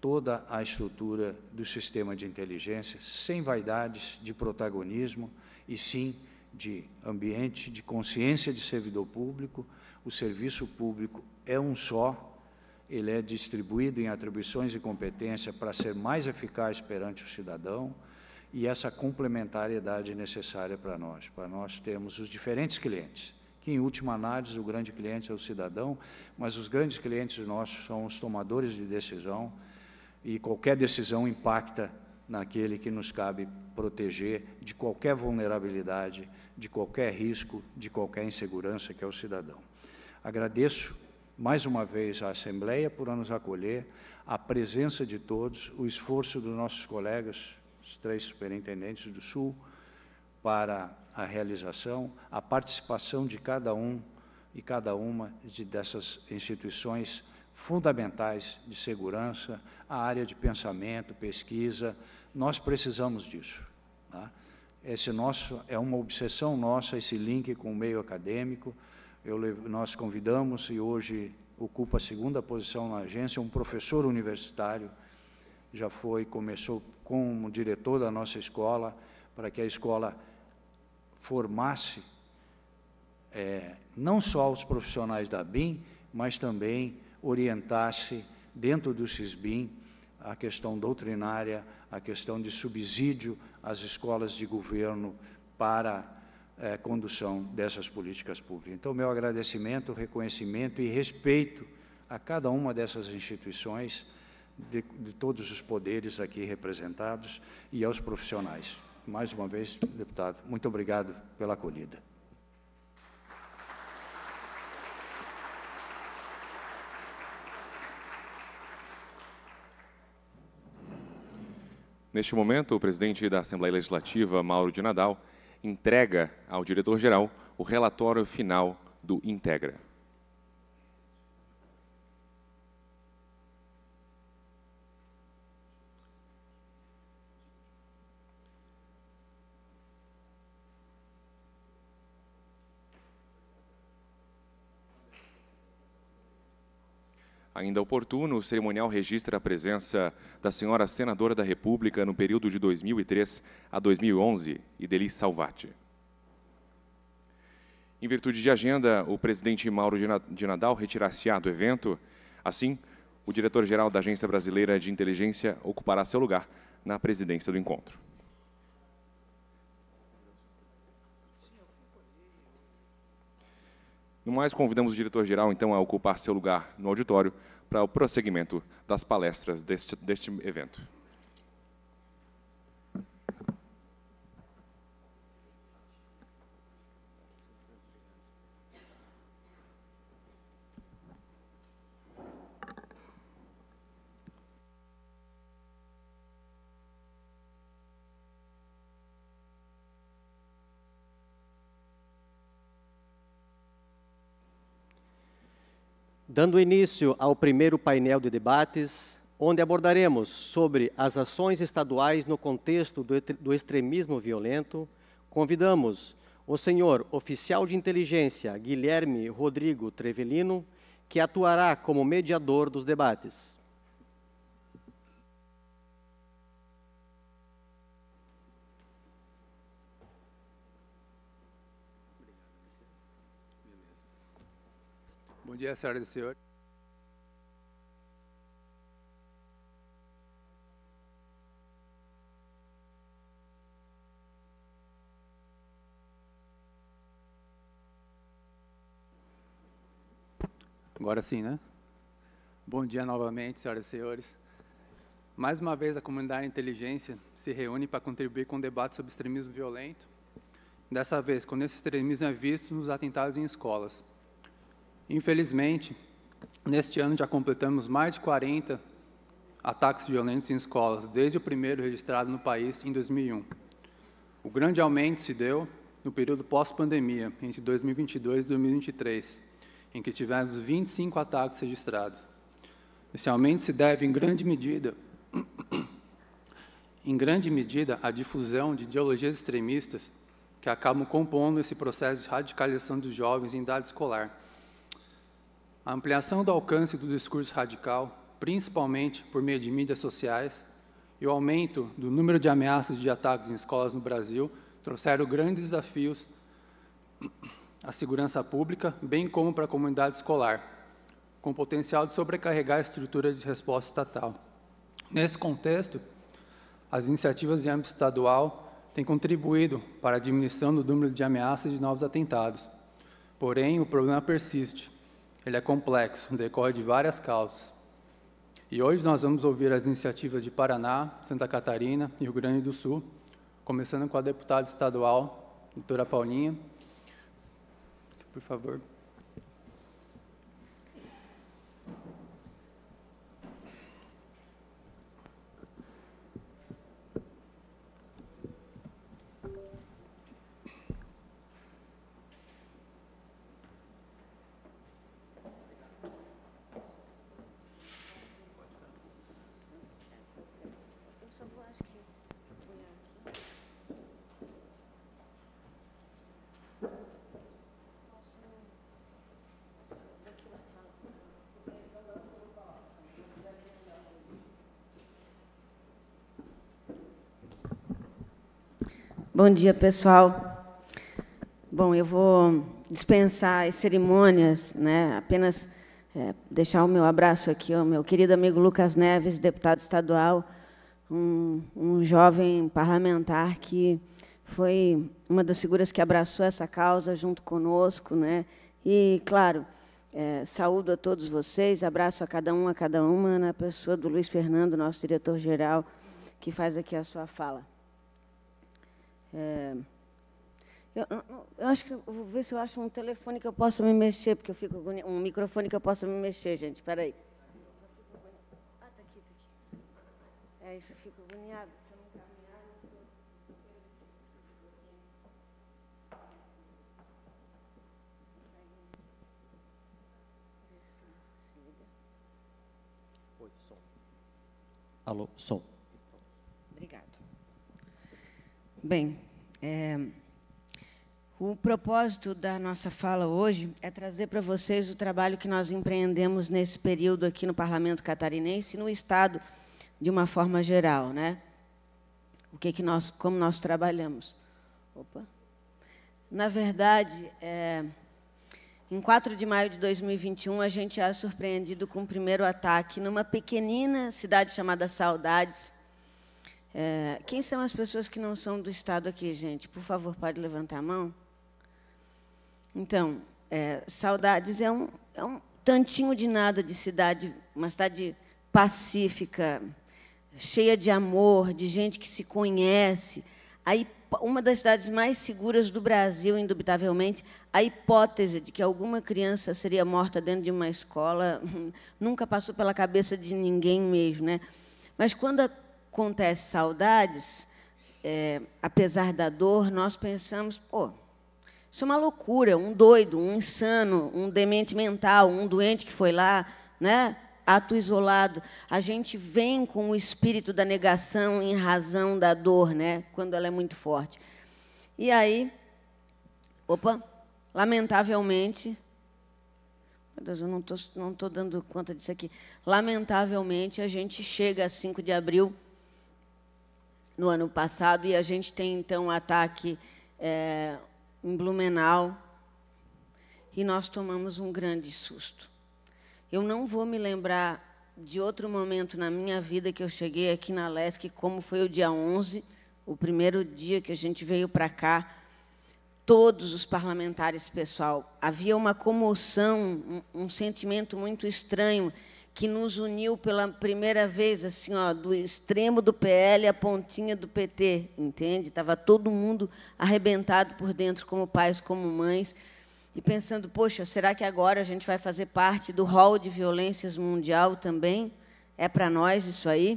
toda a estrutura do sistema de inteligência, sem vaidades de protagonismo e sim de ambiente, de consciência de servidor público. O serviço público é um só, ele é distribuído em atribuições e competência para ser mais eficaz perante o cidadão e essa complementariedade é necessária para nós, para nós termos os diferentes clientes que em última análise o grande cliente é o cidadão, mas os grandes clientes nossos são os tomadores de decisão e qualquer decisão impacta naquele que nos cabe proteger de qualquer vulnerabilidade, de qualquer risco, de qualquer insegurança que é o cidadão. Agradeço mais uma vez à Assembleia por nos acolher, a presença de todos, o esforço dos nossos colegas, os três superintendentes do Sul, para a realização, a participação de cada um e cada uma de dessas instituições fundamentais de segurança, a área de pensamento, pesquisa. Nós precisamos disso. Tá? Esse nosso é uma obsessão nossa esse link com o meio acadêmico. Eu, nós convidamos e hoje ocupa a segunda posição na agência um professor universitário já foi começou como diretor da nossa escola para que a escola formasse é, não só os profissionais da BIM, mas também orientasse dentro do SISBIM a questão doutrinária, a questão de subsídio às escolas de governo para é, condução dessas políticas públicas. Então, meu agradecimento, reconhecimento e respeito a cada uma dessas instituições, de, de todos os poderes aqui representados e aos profissionais mais uma vez, deputado, muito obrigado pela acolhida. Neste momento, o presidente da Assembleia Legislativa, Mauro de Nadal, entrega ao diretor-geral o relatório final do Integra. Ainda oportuno, o cerimonial registra a presença da senhora senadora da República no período de 2003 a 2011, Ideli Salvati. Em virtude de agenda, o presidente Mauro de Nadal retirar-se-á do evento. Assim, o diretor-geral da Agência Brasileira de Inteligência ocupará seu lugar na presidência do encontro. No mais, convidamos o diretor-geral, então, a ocupar seu lugar no auditório para o prosseguimento das palestras deste, deste evento. Dando início ao primeiro painel de debates, onde abordaremos sobre as ações estaduais no contexto do, do extremismo violento, convidamos o senhor oficial de inteligência Guilherme Rodrigo Trevelino, que atuará como mediador dos debates. nome de Jesus, Senhora Agora sim, né? Bom dia novamente, senhoras e senhores. Mais uma vez, a comunidade Inteligência se reúne para contribuir com o um debate sobre extremismo violento. Dessa vez, quando esse extremismo é visto nos atentados em escolas. Infelizmente, neste ano já completamos mais de 40 ataques violentos em escolas, desde o primeiro registrado no país em 2001. O grande aumento se deu no período pós-pandemia, entre 2022 e 2023, em que tivemos 25 ataques registrados. Esse aumento se deve, em grande medida, em grande medida, à difusão de ideologias extremistas que acabam compondo esse processo de radicalização dos jovens em idade escolar a ampliação do alcance do discurso radical, principalmente por meio de mídias sociais, e o aumento do número de ameaças de ataques em escolas no Brasil trouxeram grandes desafios à segurança pública, bem como para a comunidade escolar, com potencial de sobrecarregar a estrutura de resposta estatal. Nesse contexto, as iniciativas de âmbito estadual têm contribuído para a diminuição do número de ameaças de novos atentados. Porém, o problema persiste ele é complexo, decorre de várias causas. E hoje nós vamos ouvir as iniciativas de Paraná, Santa Catarina e Rio Grande do Sul, começando com a deputada estadual, doutora Paulinha. Por favor. Bom dia, pessoal. Bom, eu vou dispensar as cerimônias, né? apenas é, deixar o meu abraço aqui ao meu querido amigo Lucas Neves, deputado estadual, um, um jovem parlamentar que foi uma das figuras que abraçou essa causa junto conosco. Né? E, claro, é, saúdo a todos vocês, abraço a cada um, a cada uma, na pessoa do Luiz Fernando, nosso diretor-geral, que faz aqui a sua fala. É, eu, eu, acho que vou ver se eu acho um telefone que eu possa me mexer, porque eu fico agoni... um microfone que eu possa me mexer, gente. Espera aí. Ah, tá aqui, tá aqui. É isso, eu fico agoniado. Se eu não caminhar, eu sou... Oi, som. Alô, som. Bem, é, o propósito da nossa fala hoje é trazer para vocês o trabalho que nós empreendemos nesse período aqui no Parlamento Catarinense e no Estado de uma forma geral, né? O que que nós, como nós trabalhamos? Opa. Na verdade, é, em 4 de maio de 2021, a gente é surpreendido com o primeiro ataque numa pequenina cidade chamada Saudades, é, quem são as pessoas que não são do Estado aqui, gente? Por favor, pode levantar a mão. Então, é, Saudades é um, é um tantinho de nada de cidade, uma cidade pacífica, cheia de amor, de gente que se conhece. Aí, uma das cidades mais seguras do Brasil, indubitavelmente, a hipótese de que alguma criança seria morta dentro de uma escola nunca passou pela cabeça de ninguém mesmo, né? Mas quando a acontece saudades, é, apesar da dor, nós pensamos, pô, isso é uma loucura, um doido, um insano, um demente mental, um doente que foi lá, né? Ato isolado. A gente vem com o espírito da negação em razão da dor, né? Quando ela é muito forte. E aí, opa, lamentavelmente, meu Deus, eu não estou não dando conta disso aqui. Lamentavelmente, a gente chega a 5 de abril no ano passado, e a gente tem então um ataque é, em Blumenau, e nós tomamos um grande susto. Eu não vou me lembrar de outro momento na minha vida que eu cheguei aqui na Lesc, como foi o dia 11, o primeiro dia que a gente veio para cá, todos os parlamentares, pessoal, havia uma comoção, um, um sentimento muito estranho que nos uniu pela primeira vez, assim, ó, do extremo do PL à pontinha do PT, entende? Estava todo mundo arrebentado por dentro, como pais, como mães, e pensando, poxa, será que agora a gente vai fazer parte do hall de violências mundial também? É para nós isso aí?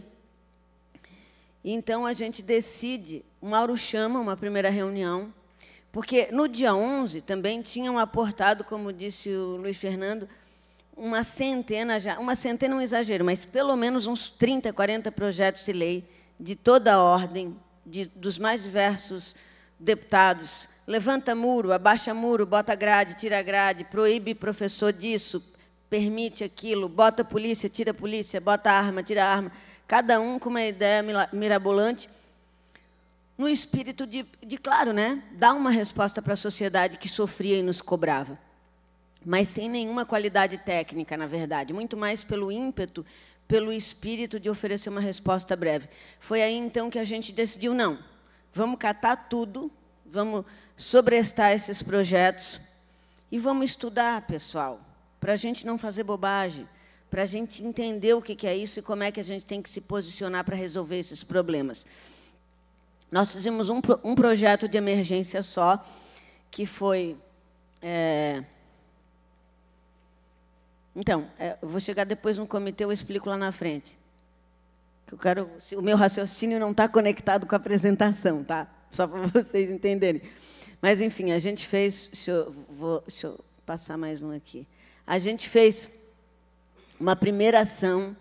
Então, a gente decide, o Mauro chama uma primeira reunião, porque no dia 11 também tinham aportado, como disse o Luiz Fernando, uma centena já, uma centena é um exagero, mas pelo menos uns 30, 40 projetos de lei de toda a ordem, de, dos mais diversos deputados. Levanta muro, abaixa muro, bota grade, tira grade, proíbe professor disso, permite aquilo, bota polícia, tira polícia, bota arma, tira arma. Cada um com uma ideia mirabolante, no espírito de, de claro, né, dar uma resposta para a sociedade que sofria e nos cobrava mas sem nenhuma qualidade técnica, na verdade, muito mais pelo ímpeto, pelo espírito de oferecer uma resposta breve. Foi aí então que a gente decidiu não. Vamos catar tudo, vamos sobrestar esses projetos e vamos estudar, pessoal, para a gente não fazer bobagem, para a gente entender o que é isso e como é que a gente tem que se posicionar para resolver esses problemas. Nós fizemos um, um projeto de emergência só, que foi é, então, é, eu vou chegar depois no comitê, eu explico lá na frente. Eu quero, o meu raciocínio não está conectado com a apresentação, tá? Só para vocês entenderem. Mas, enfim, a gente fez. Deixa eu, vou, deixa eu passar mais um aqui. A gente fez uma primeira ação,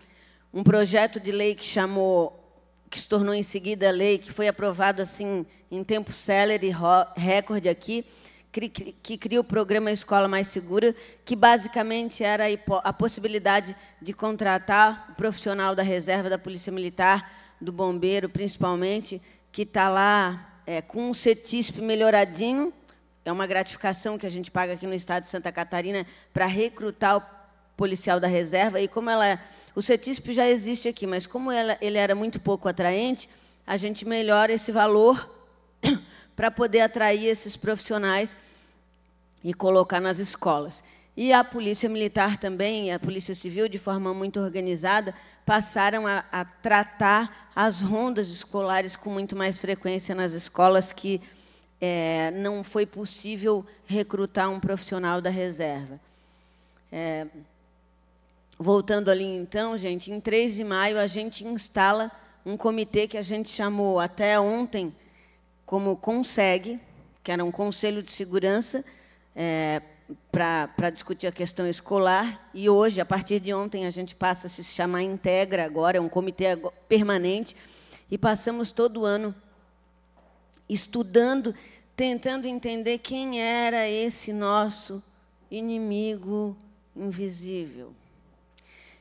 um projeto de lei que chamou. que se tornou em seguida lei, que foi aprovado assim em tempo célere, recorde aqui que cria o programa Escola Mais Segura, que basicamente era a possibilidade de contratar o profissional da reserva da Polícia Militar, do bombeiro, principalmente, que está lá é, com um CETISP melhoradinho, é uma gratificação que a gente paga aqui no estado de Santa Catarina para recrutar o policial da reserva, e como ela é, o CETISP já existe aqui, mas como ela, ele era muito pouco atraente, a gente melhora esse valor para poder atrair esses profissionais e colocar nas escolas. E a Polícia Militar também, a Polícia Civil, de forma muito organizada, passaram a, a tratar as rondas escolares com muito mais frequência nas escolas que é, não foi possível recrutar um profissional da reserva. É, voltando ali, então, gente, em 3 de maio, a gente instala um comitê que a gente chamou até ontem como consegue, que era um conselho de segurança é, para discutir a questão escolar, e hoje, a partir de ontem, a gente passa a se chamar Integra agora, é um comitê permanente, e passamos todo ano estudando, tentando entender quem era esse nosso inimigo invisível.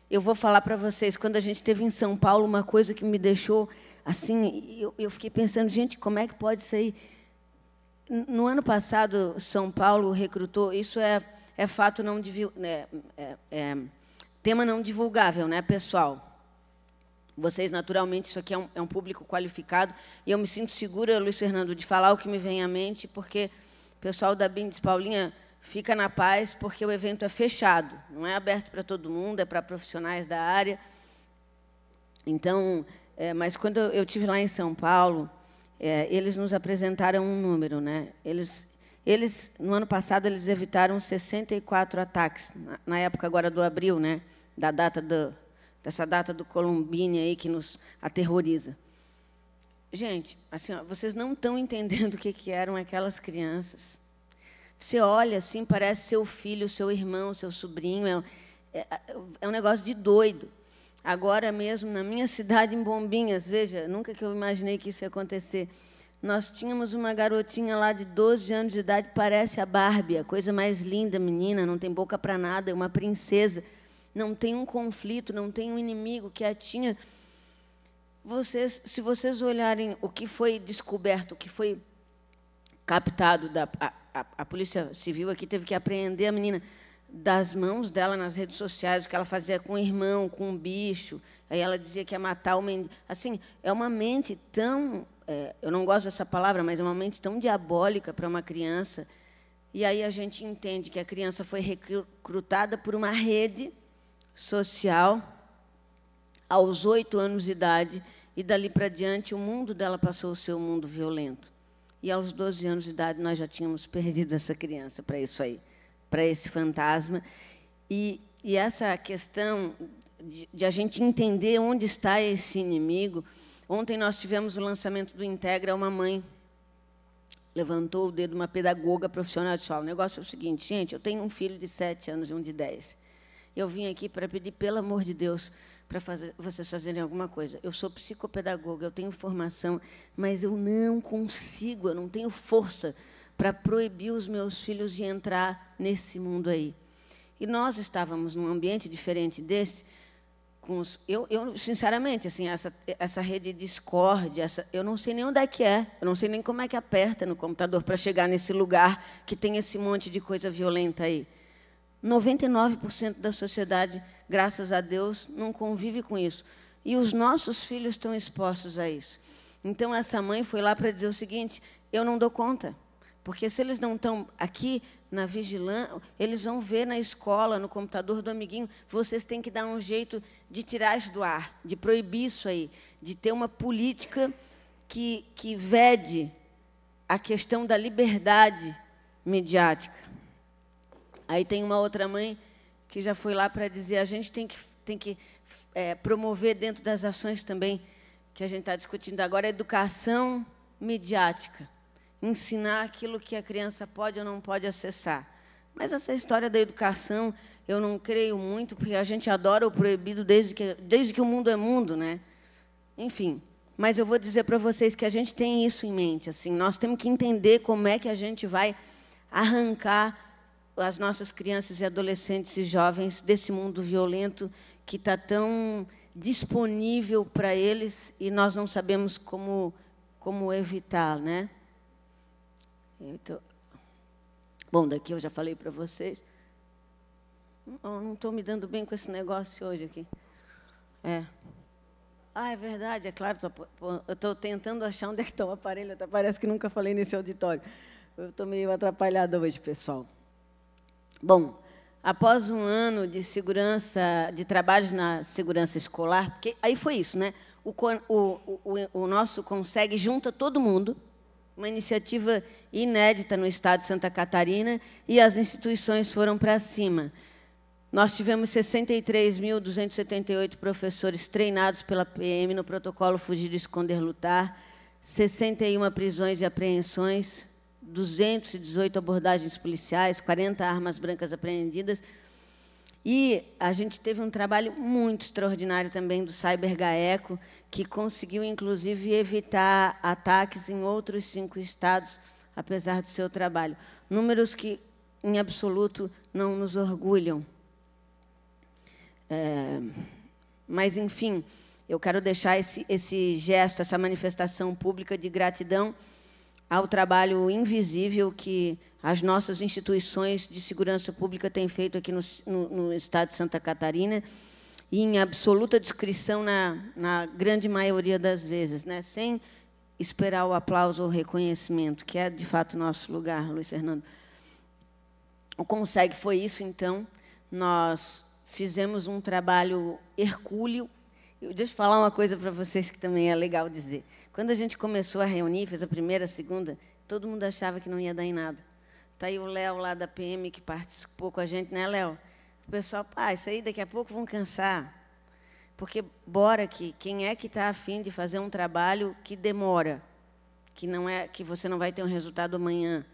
Eu vou falar para vocês, quando a gente teve em São Paulo, uma coisa que me deixou assim, eu, eu fiquei pensando, gente, como é que pode sair? No ano passado, São Paulo recrutou, isso é, é fato não é, é, é, tema não divulgável, né, pessoal? Vocês, naturalmente, isso aqui é um, é um público qualificado, e eu me sinto segura, Luiz Fernando, de falar o que me vem à mente, porque o pessoal da Bindes Paulinha fica na paz, porque o evento é fechado, não é aberto para todo mundo, é para profissionais da área. Então, é, mas quando eu tive lá em São Paulo, é, eles nos apresentaram um número, né? Eles, eles, no ano passado, eles evitaram 64 ataques, na, na época agora do abril, né? Da data do, dessa data do Columbine aí que nos aterroriza. Gente, assim, ó, vocês não estão entendendo o que, que eram aquelas crianças. Você olha assim, parece seu filho, seu irmão, seu sobrinho. É, é, é um negócio de doido. Agora mesmo, na minha cidade, em Bombinhas, veja, nunca que eu imaginei que isso ia acontecer. Nós tínhamos uma garotinha lá de 12 anos de idade, parece a Barbie, a coisa mais linda, menina, não tem boca para nada, é uma princesa, não tem um conflito, não tem um inimigo, que tinha Vocês, se vocês olharem o que foi descoberto, o que foi captado da a, a, a polícia civil aqui teve que apreender a menina das mãos dela nas redes sociais, o que ela fazia com o irmão, com o bicho. Aí ela dizia que ia matar o mendigo. Assim, é uma mente tão. É, eu não gosto dessa palavra, mas é uma mente tão diabólica para uma criança. E aí a gente entende que a criança foi recrutada por uma rede social aos oito anos de idade, e dali para diante o mundo dela passou a ser um mundo violento. E aos 12 anos de idade nós já tínhamos perdido essa criança para isso aí para esse fantasma. E, e essa questão de, de, a gente entender onde está esse inimigo. Ontem nós tivemos o lançamento do Integra Uma Mãe. Levantou o dedo uma pedagoga profissional de disse: o negócio é o seguinte, gente, eu tenho um filho de 7 anos e um de 10. Eu vim aqui para pedir, pelo amor de Deus, para fazer, vocês fazerem alguma coisa. Eu sou psicopedagoga, eu tenho formação, mas eu não consigo, eu não tenho força para proibir os meus filhos de entrar nesse mundo aí. E nós estávamos num ambiente diferente desse. Com os, eu, eu, sinceramente, assim, essa, essa rede Discord, essa, eu não sei nem onde é que é, eu não sei nem como é que aperta no computador para chegar nesse lugar que tem esse monte de coisa violenta aí. 99% da sociedade, graças a Deus, não convive com isso. E os nossos filhos estão expostos a isso. Então, essa mãe foi lá para dizer o seguinte: eu não dou conta. Porque se eles não estão aqui na vigilância, eles vão ver na escola, no computador do amiguinho, vocês têm que dar um jeito de tirar isso do ar, de proibir isso aí, de ter uma política que, que vede a questão da liberdade midiática. Aí tem uma outra mãe que já foi lá para dizer, a gente tem que, tem que é, promover dentro das ações também que a gente está discutindo agora, a educação midiática ensinar aquilo que a criança pode ou não pode acessar. Mas essa história da educação, eu não creio muito, porque a gente adora o proibido desde que, desde que o mundo é mundo, né? Enfim, mas eu vou dizer para vocês que a gente tem isso em mente, assim, nós temos que entender como é que a gente vai arrancar as nossas crianças e adolescentes e jovens desse mundo violento que está tão disponível para eles e nós não sabemos como, como evitar, né? bom, daqui eu já falei para vocês. não estou me dando bem com esse negócio hoje aqui. É. Ah, é verdade, é claro. Eu estou tentando achar onde é que está o aparelho. Até parece que nunca falei nesse auditório. Eu estou meio atrapalhada hoje, pessoal. Bom, após um ano de segurança, de trabalho na segurança escolar, porque aí foi isso, né? O, o, o, o nosso consegue junta todo mundo uma iniciativa inédita no estado de Santa Catarina e as instituições foram para cima. Nós tivemos 63.278 professores treinados pela PM no protocolo Fugir, Esconder, Lutar, 61 prisões e apreensões, 218 abordagens policiais, 40 armas brancas apreendidas, e a gente teve um trabalho muito extraordinário também do CyberGaeco, que conseguiu, inclusive, evitar ataques em outros cinco estados, apesar do seu trabalho. Números que, em absoluto, não nos orgulham. É, mas, enfim, eu quero deixar esse, esse gesto, essa manifestação pública de gratidão ao trabalho invisível que as nossas instituições de segurança pública têm feito aqui no, no, no estado de Santa Catarina, e em absoluta descrição na, na grande maioria das vezes, né? sem esperar o aplauso ou reconhecimento, que é de fato nosso lugar, Luiz Fernando. O Consegue foi isso, então. Nós fizemos um trabalho hercúleo. Deixa eu falar uma coisa para vocês que também é legal dizer. Quando a gente começou a reunir, fez a primeira, a segunda, todo mundo achava que não ia dar em nada. Está aí o Léo lá da PM que participou com a gente, né, Léo? O pessoal, pá, isso aí daqui a pouco vão cansar. Porque, bora que quem é que está afim de fazer um trabalho que demora, que, não é, que você não vai ter um resultado amanhã?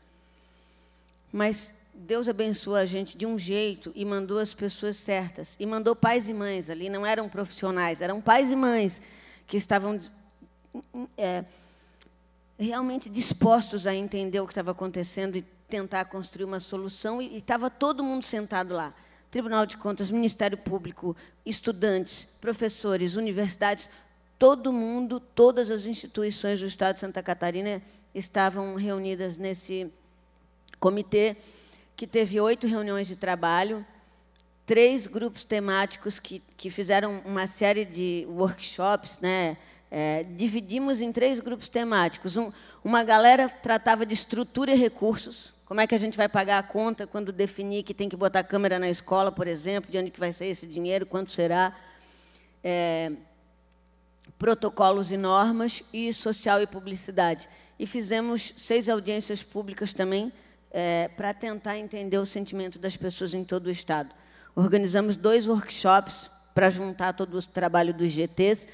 Mas Deus abençoou a gente de um jeito e mandou as pessoas certas. E mandou pais e mães ali, não eram profissionais, eram pais e mães que estavam é, realmente dispostos a entender o que estava acontecendo e tentar construir uma solução, e estava todo mundo sentado lá. Tribunal de Contas, Ministério Público, estudantes, professores, universidades, todo mundo, todas as instituições do Estado de Santa Catarina estavam reunidas nesse comitê, que teve oito reuniões de trabalho, três grupos temáticos que, que fizeram uma série de workshops, né, é, dividimos em três grupos temáticos. Um, uma galera tratava de estrutura e recursos. Como é que a gente vai pagar a conta quando definir que tem que botar câmera na escola, por exemplo, de onde que vai sair esse dinheiro, quanto será? É, protocolos e normas e social e publicidade. E fizemos seis audiências públicas também é, para tentar entender o sentimento das pessoas em todo o estado. Organizamos dois workshops para juntar todo o trabalho dos GTs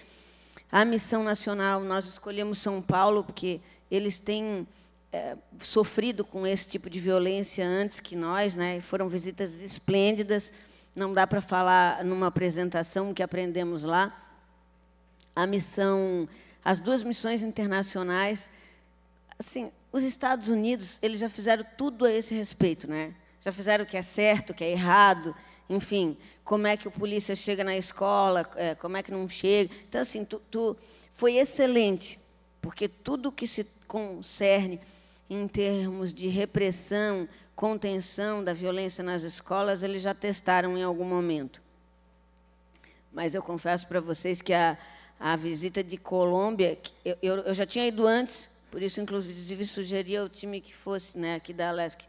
a missão nacional. Nós escolhemos São Paulo porque eles têm é, sofrido com esse tipo de violência antes que nós, né? Foram visitas esplêndidas. Não dá para falar numa apresentação que aprendemos lá. A missão, as duas missões internacionais, assim, os Estados Unidos, eles já fizeram tudo a esse respeito, né? Já fizeram o que é certo, o que é errado enfim, como é que o polícia chega na escola, é, como é que não chega. Então, assim, tu, tu, foi excelente, porque tudo que se concerne em termos de repressão, contenção da violência nas escolas, eles já testaram em algum momento. Mas eu confesso para vocês que a, a visita de Colômbia, eu, eu, eu já tinha ido antes, por isso, inclusive, sugeri ao time que fosse né, aqui da Alesc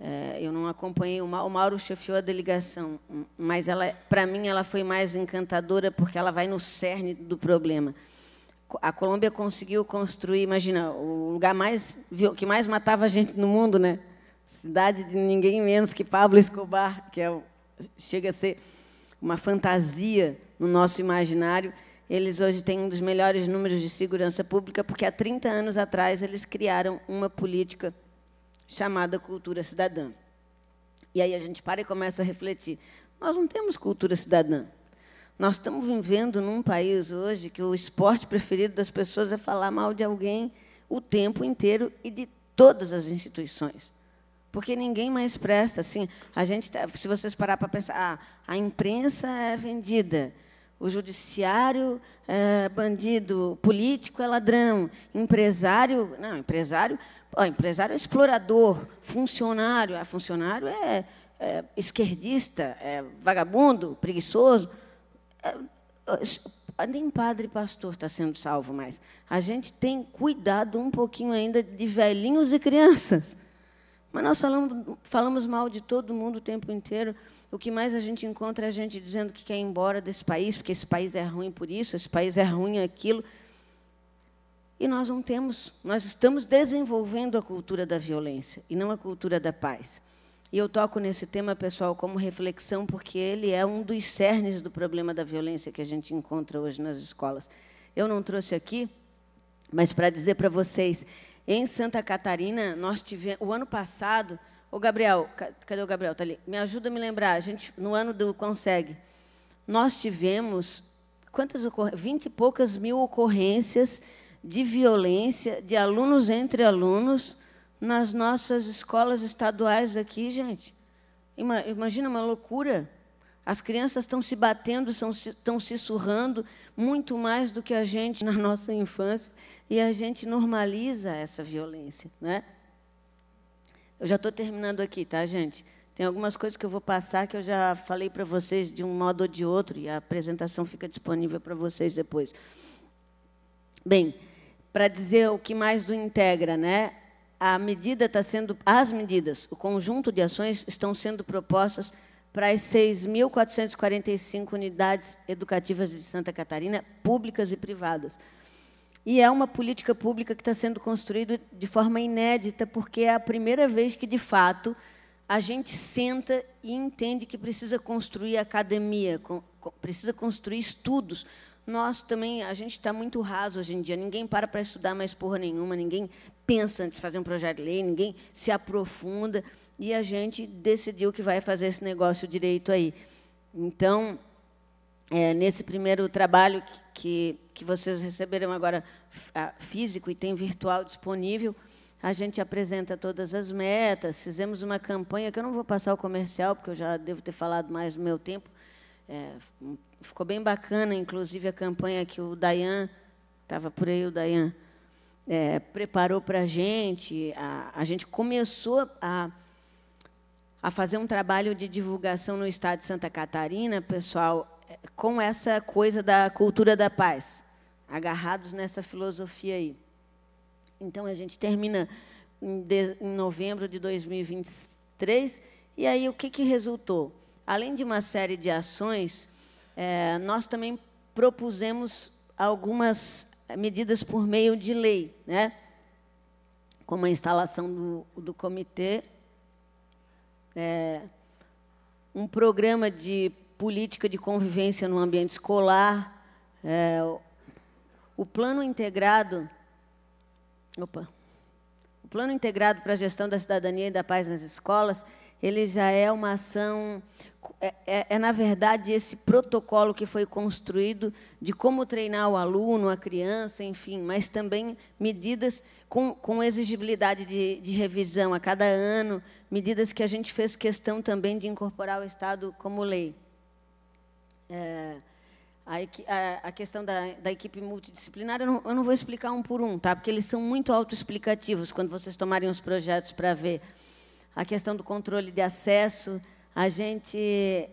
é, eu não acompanhei o Mauro chefiou a delegação, mas ela, para mim, ela foi mais encantadora porque ela vai no cerne do problema. A Colômbia conseguiu construir, imagina, o lugar mais que mais matava gente no mundo, né? Cidade de ninguém menos que Pablo Escobar, que é, chega a ser uma fantasia no nosso imaginário. Eles hoje têm um dos melhores números de segurança pública porque há 30 anos atrás eles criaram uma política chamada cultura cidadã. E aí a gente para e começa a refletir. Nós não temos cultura cidadã. Nós estamos vivendo num país hoje que o esporte preferido das pessoas é falar mal de alguém o tempo inteiro e de todas as instituições. Porque ninguém mais presta, assim, a gente, tá, se vocês parar para pensar, ah, a imprensa é vendida, o judiciário é bandido, político é ladrão, empresário, não, empresário, Ó, empresário é explorador, funcionário, ah, funcionário é, é esquerdista, é vagabundo, preguiçoso. É, nem padre e pastor está sendo salvo mais. A gente tem cuidado um pouquinho ainda de velhinhos e crianças. Mas nós falamos, falamos mal de todo mundo o tempo inteiro. O que mais a gente encontra é a gente dizendo que quer ir embora desse país, porque esse país é ruim por isso, esse país é ruim aquilo. E nós não temos, nós estamos desenvolvendo a cultura da violência e não a cultura da paz. E eu toco nesse tema, pessoal, como reflexão, porque ele é um dos cernes do problema da violência que a gente encontra hoje nas escolas. Eu não trouxe aqui, mas para dizer para vocês, em Santa Catarina, nós tivemos, o ano passado, o Gabriel, cadê o Gabriel? Tá ali. Me ajuda a me lembrar, a gente, no ano do Consegue, nós tivemos quantas ocorrências? 20 e poucas mil ocorrências de violência de alunos entre alunos nas nossas escolas estaduais aqui, gente. Imagina uma loucura. As crianças estão se batendo, estão se surrando muito mais do que a gente na nossa infância e a gente normaliza essa violência, né? Eu já estou terminando aqui, tá, gente? Tem algumas coisas que eu vou passar que eu já falei para vocês de um modo ou de outro e a apresentação fica disponível para vocês depois. Bem, para dizer o que mais do integra, né? A medida está sendo, as medidas, o conjunto de ações estão sendo propostas para as 6.445 unidades educativas de Santa Catarina, públicas e privadas. E é uma política pública que está sendo construída de forma inédita, porque é a primeira vez que, de fato, a gente senta e entende que precisa construir academia, precisa construir estudos, nós também, a gente está muito raso hoje em dia. Ninguém para para estudar mais porra nenhuma, ninguém pensa antes de fazer um projeto de lei, ninguém se aprofunda. E a gente decidiu que vai fazer esse negócio direito aí. Então, é, nesse primeiro trabalho que, que vocês receberam agora, físico e tem virtual disponível, a gente apresenta todas as metas, fizemos uma campanha, que eu não vou passar o comercial, porque eu já devo ter falado mais no meu tempo, é, ficou bem bacana, inclusive, a campanha que o Dayan, estava por aí o Dayan, é, preparou para a gente. A gente começou a, a fazer um trabalho de divulgação no estado de Santa Catarina, pessoal, é, com essa coisa da cultura da paz, agarrados nessa filosofia aí. Então, a gente termina em, de, em novembro de 2023. E aí, o que, que resultou? Além de uma série de ações é, nós também propusemos algumas medidas por meio de lei, né? como a instalação do, do comitê, é, um programa de política de convivência no ambiente escolar, é, o plano integrado, opa, o plano integrado para a gestão da cidadania e da paz nas escolas, ele já é uma ação. É, é, é, na verdade, esse protocolo que foi construído de como treinar o aluno, a criança, enfim, mas também medidas com, com exigibilidade de, de revisão a cada ano, medidas que a gente fez questão também de incorporar o Estado como lei. É, a, a, questão da, da equipe multidisciplinar, eu não, eu não, vou explicar um por um, tá? porque eles são muito autoexplicativos quando vocês tomarem os projetos para ver a questão do controle de acesso, a gente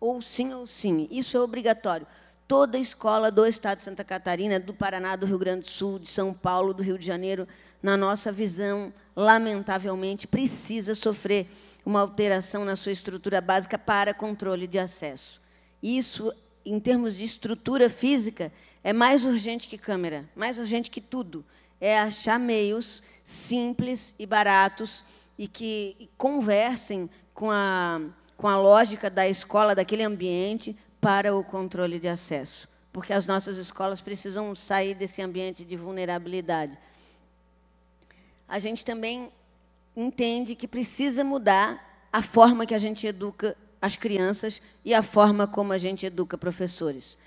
ou sim ou sim, isso é obrigatório. Toda escola do estado de Santa Catarina, do Paraná, do Rio Grande do Sul, de São Paulo, do Rio de Janeiro, na nossa visão, lamentavelmente, precisa sofrer uma alteração na sua estrutura básica para controle de acesso. Isso, em termos de estrutura física, é mais urgente que câmera, mais urgente que tudo. É achar meios simples e baratos e que conversem com a, com a lógica da escola, daquele ambiente, para o controle de acesso. Porque as nossas escolas precisam sair desse ambiente de vulnerabilidade. A gente também entende que precisa mudar a forma que a gente educa as crianças e a forma como a gente educa professores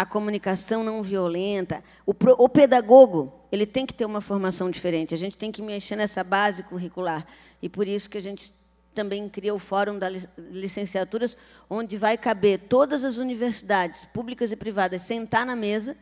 a comunicação não violenta. O, pro, o, pedagogo ele tem que ter uma formação diferente. A gente tem que mexer nessa base curricular. E por isso que a gente também cria o Fórum das Licenciaturas, onde vai caber todas as universidades, públicas e privadas, sentar na mesa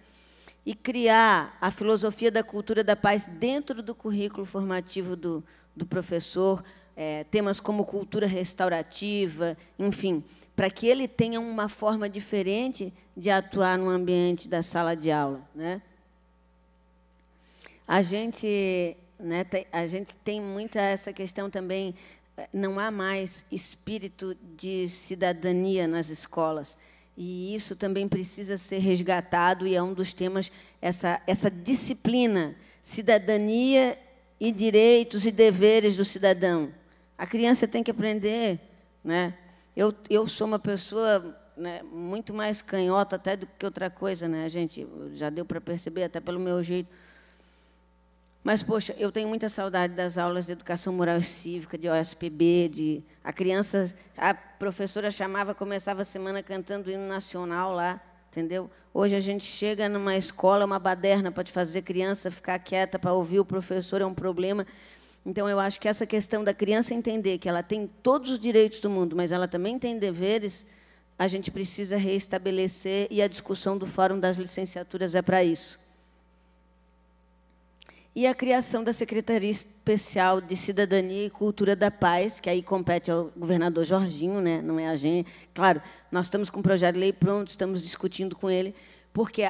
e criar a filosofia da cultura da paz dentro do currículo formativo do, do professor, é, temas como cultura restaurativa, enfim para que ele tenha uma forma diferente de atuar no ambiente da sala de aula. Né? A, gente, né, a gente tem muita essa questão também, eh, não há mais espírito de cidadania nas escolas. E isso também precisa ser resgatado, e é um dos temas, essa, essa disciplina, cidadania e direitos e deveres do cidadão. A criança tem que aprender né, eu, eu sou uma pessoa né, muito mais canhota até do que outra coisa, né, gente? Já deu para perceber, até pelo meu jeito. Mas, poxa, eu tenho muita saudade das aulas de educação moral e cívica, de OSPB, de... A criança, a professora chamava, começava a semana cantando o hino nacional lá, entendeu? Hoje a gente chega numa escola, uma baderna para te fazer criança ficar quieta para ouvir o professor é um problema. Então, eu acho que essa questão da criança entender que ela tem todos os direitos do mundo, mas ela também tem deveres, a gente precisa reestabelecer, e a discussão do Fórum das Licenciaturas é para isso. E a criação da Secretaria Especial de Cidadania e Cultura da Paz, que aí compete ao governador Jorginho, né? não é a gente. Claro, nós estamos com o projeto de lei pronto, estamos discutindo com ele, porque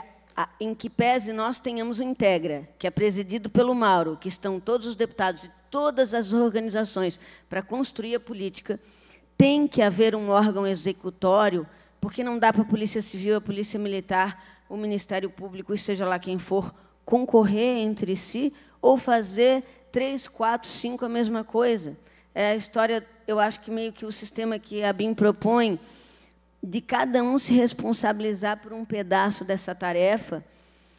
em que pese nós tenhamos o Integra, que é presidido pelo Mauro, que estão todos os deputados e todas as organizações para construir a política, tem que haver um órgão executório, porque não dá para a Polícia Civil, a Polícia Militar, o Ministério Público e seja lá quem for concorrer entre si ou fazer três, quatro, cinco a mesma coisa. É a história, eu acho que meio que o sistema que a BIM propõe de cada um se responsabilizar por um pedaço dessa tarefa.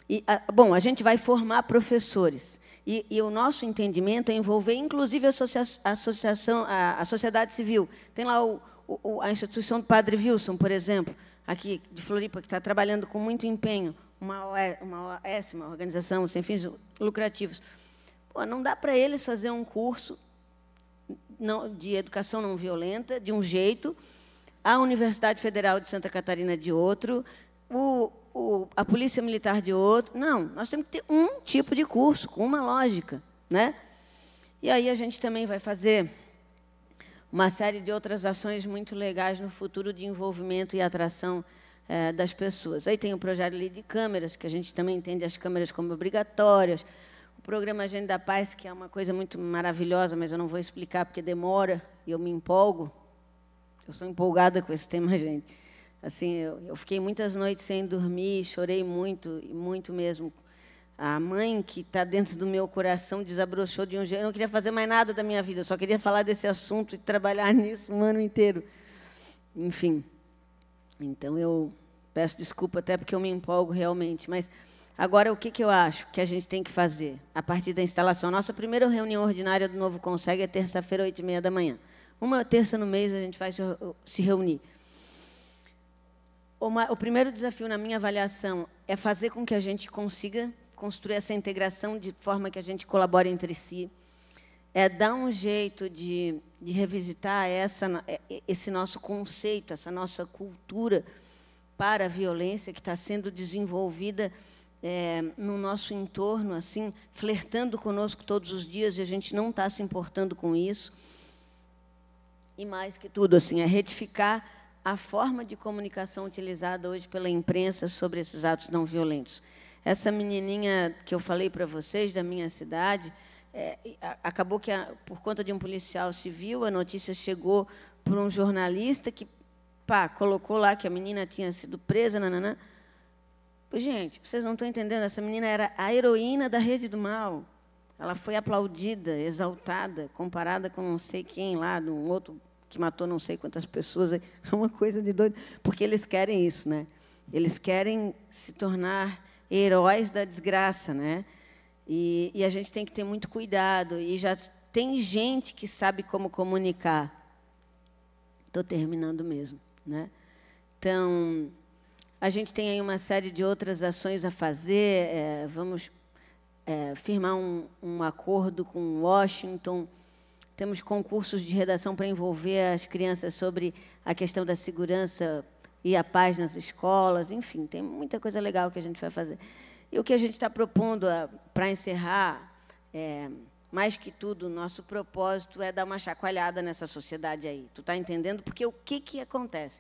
E, a, bom, a gente vai formar professores. E, e, o nosso entendimento é envolver, inclusive, a, associa associação, a, a, sociedade civil. Tem lá o, o, a instituição do Padre Wilson, por exemplo, aqui de Floripa, que está trabalhando com muito empenho, uma OS, uma, OS, uma organização sem fins lucrativos. Pô, não dá para eles fazer um curso não, de educação não violenta, de um jeito, a Universidade Federal de Santa Catarina de outro, o, o, a Polícia Militar de outro. Não, nós temos que ter um tipo de curso, com uma lógica. Né? E aí a gente também vai fazer uma série de outras ações muito legais no futuro de envolvimento e atração é, das pessoas. Aí tem o projeto de de câmeras, que a gente também entende as câmeras como obrigatórias. O programa Agenda da Paz, que é uma coisa muito maravilhosa, mas eu não vou explicar porque demora e eu me empolgo, eu sou empolgada com esse tema, gente. Assim, eu, eu fiquei muitas noites sem dormir, chorei muito, muito mesmo. A mãe que está dentro do meu coração desabrochou de um jeito. Eu não queria fazer mais nada da minha vida, eu só queria falar desse assunto e trabalhar nisso um ano inteiro. Enfim. Então eu peço desculpa até porque eu me empolgo realmente. Mas agora o que, que eu acho que a gente tem que fazer a partir da instalação? Nossa primeira reunião ordinária do novo Consegue é terça-feira, oito e meia da manhã. Uma terça no mês a gente vai se uh, reunir. O primeiro desafio, na minha avaliação, é fazer com que a gente consiga construir essa integração de forma que a gente colabore entre si. É dar um jeito de, de revisitar essa, é, esse nosso conceito, essa nossa cultura para a violência que está sendo desenvolvida é, no nosso entorno, assim, flertando conosco todos os dias e a gente não está se importando com isso e mais que tudo assim é retificar a forma de comunicação utilizada hoje pela imprensa sobre esses atos não violentos. Essa menininha que eu falei para vocês da minha cidade, é, acabou que a, por conta de um policial civil a notícia chegou para um jornalista que pá, colocou lá que a menina tinha sido presa, nananã. Gente, vocês não estão entendendo, essa menina era a heroína da rede do mal. Ela foi aplaudida, exaltada, comparada com não sei quem lá, de um outro que matou não sei quantas pessoas, é uma coisa de doido, porque eles querem isso, né? Eles querem se tornar heróis da desgraça, né? E, e a gente tem que ter muito cuidado. E já tem gente que sabe como comunicar. Estou terminando mesmo, né? Então, a gente tem aí uma série de outras ações a fazer. É, vamos é, firmar um, um acordo com Washington temos concursos de redação para envolver as crianças sobre a questão da segurança e a paz nas escolas. Enfim, tem muita coisa legal que a gente vai fazer. E o que a gente está propondo ah, para encerrar, é, mais que tudo, nosso propósito é dar uma chacoalhada nessa sociedade aí. Tu está entendendo? Porque o que, que acontece?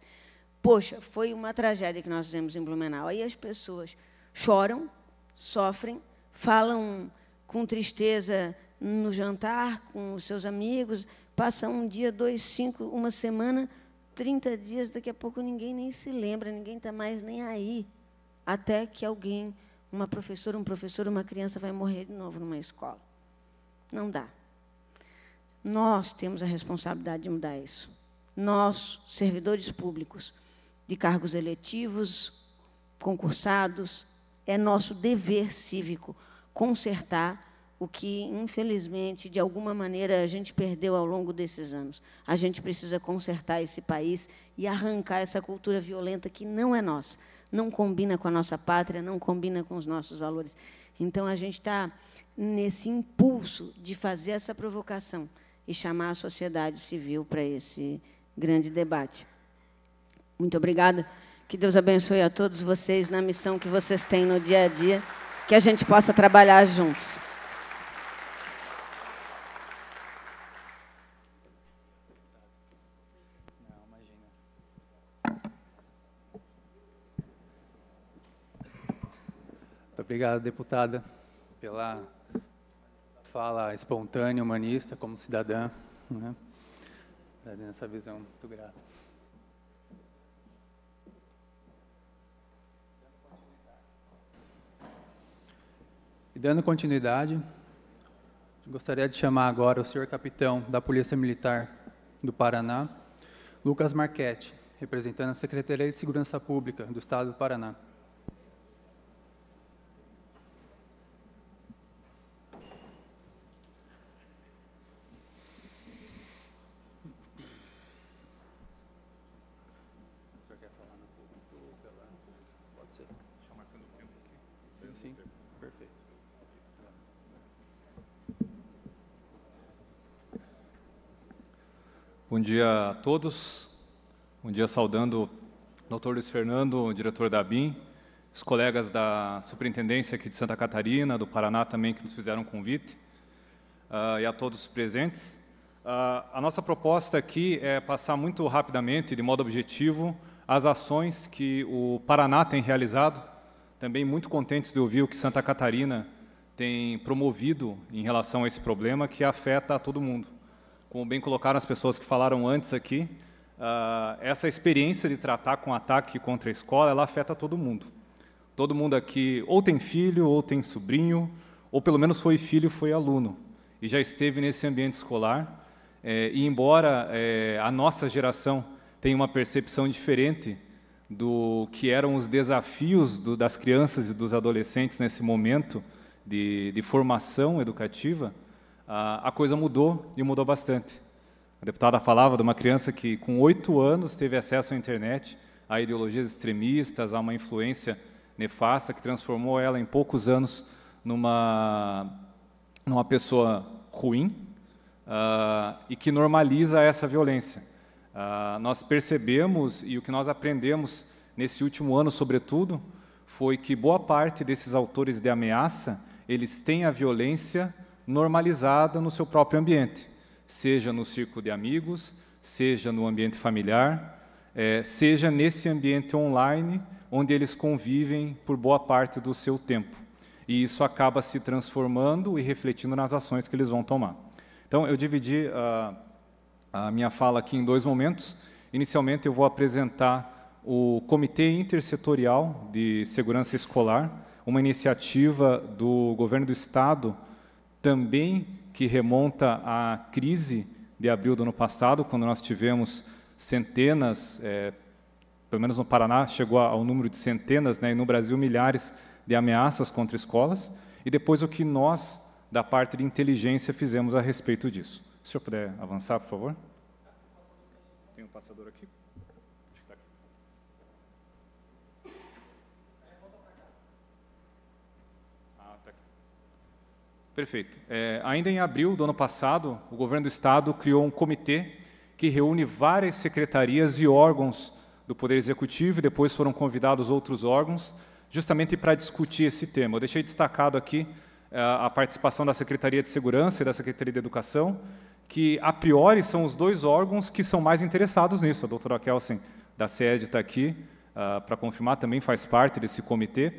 Poxa, foi uma tragédia que nós fizemos em Blumenau. Aí as pessoas choram, sofrem, falam com tristeza no jantar com os seus amigos, passa um dia, dois, cinco, uma semana, 30 dias, daqui a pouco ninguém nem se lembra, ninguém está mais nem aí. Até que alguém, uma professora, um professor, uma criança vai morrer de novo numa escola. Não dá. Nós temos a responsabilidade de mudar isso. Nós, servidores públicos, de cargos eletivos, concursados, é nosso dever cívico consertar o que, infelizmente, de alguma maneira a gente perdeu ao longo desses anos. A gente precisa consertar esse país e arrancar essa cultura violenta que não é nossa, não combina com a nossa pátria, não combina com os nossos valores. Então, a gente está nesse impulso de fazer essa provocação e chamar a sociedade civil para esse grande debate. Muito obrigada. Que Deus abençoe a todos vocês na missão que vocês têm no dia a dia, que a gente possa trabalhar juntos. Obrigado, deputada, pela fala espontânea, humanista, como cidadã. Né? Tá Nessa visão, muito grato. E dando continuidade, gostaria de chamar agora o senhor capitão da Polícia Militar do Paraná, Lucas Marchetti, representando a Secretaria de Segurança Pública do Estado do Paraná. dia a todos. Um dia saudando o Dr. Luiz Fernando, o diretor da BIM, os colegas da Superintendência aqui de Santa Catarina, do Paraná também, que nos fizeram um convite, uh, e a todos os presentes. Uh, a nossa proposta aqui é passar muito rapidamente, de modo objetivo, as ações que o Paraná tem realizado, também muito contentes de ouvir o que Santa Catarina tem promovido em relação a esse problema que afeta a todo mundo como bem colocaram as pessoas que falaram antes aqui, uh, essa experiência de tratar com ataque contra a escola, ela afeta todo mundo. Todo mundo aqui ou tem filho, ou tem sobrinho, ou pelo menos foi filho, foi aluno, e já esteve nesse ambiente escolar. É, e embora é, a nossa geração tenha uma percepção diferente do que eram os desafios do, das crianças e dos adolescentes nesse momento de, de formação educativa, ah, a coisa mudou e mudou bastante. A deputada falava de uma criança que, com oito anos, teve acesso à internet, a ideologias extremistas, a uma influência nefasta que transformou ela, em poucos anos, numa, numa pessoa ruim uh, e que normaliza essa violência. Uh, nós percebemos, e o que nós aprendemos nesse último ano, sobretudo, foi que boa parte desses autores de ameaça, eles têm a violência normalizada no seu próprio ambiente, seja no círculo de amigos, seja no ambiente familiar, é, seja nesse ambiente online onde eles convivem por boa parte do seu tempo. E isso acaba se transformando e refletindo nas ações que eles vão tomar. Então, eu dividi a, ah, a minha fala aqui em dois momentos. Inicialmente, eu vou apresentar o Comitê Intersetorial de Segurança Escolar, uma iniciativa do Governo do Estado também que remonta à crise de abril do ano passado, quando nós tivemos centenas, é, pelo menos no Paraná chegou ao número de centenas, né, e no Brasil milhares de ameaças contra escolas, e depois o que nós, da parte de inteligência, fizemos a respeito disso. Se o senhor puder avançar, por favor. Tem um passador aqui. Perfeito. É, ainda em abril do ano passado, o governo do estado criou um comitê que reúne várias secretarias e órgãos do Poder Executivo, e depois foram convidados outros órgãos, justamente para discutir esse tema. Eu deixei destacado aqui é, a participação da Secretaria de Segurança e da Secretaria de Educação, que a priori são os dois órgãos que são mais interessados nisso. A doutora Kelsen, da SED, está aqui uh, para confirmar, também faz parte desse comitê.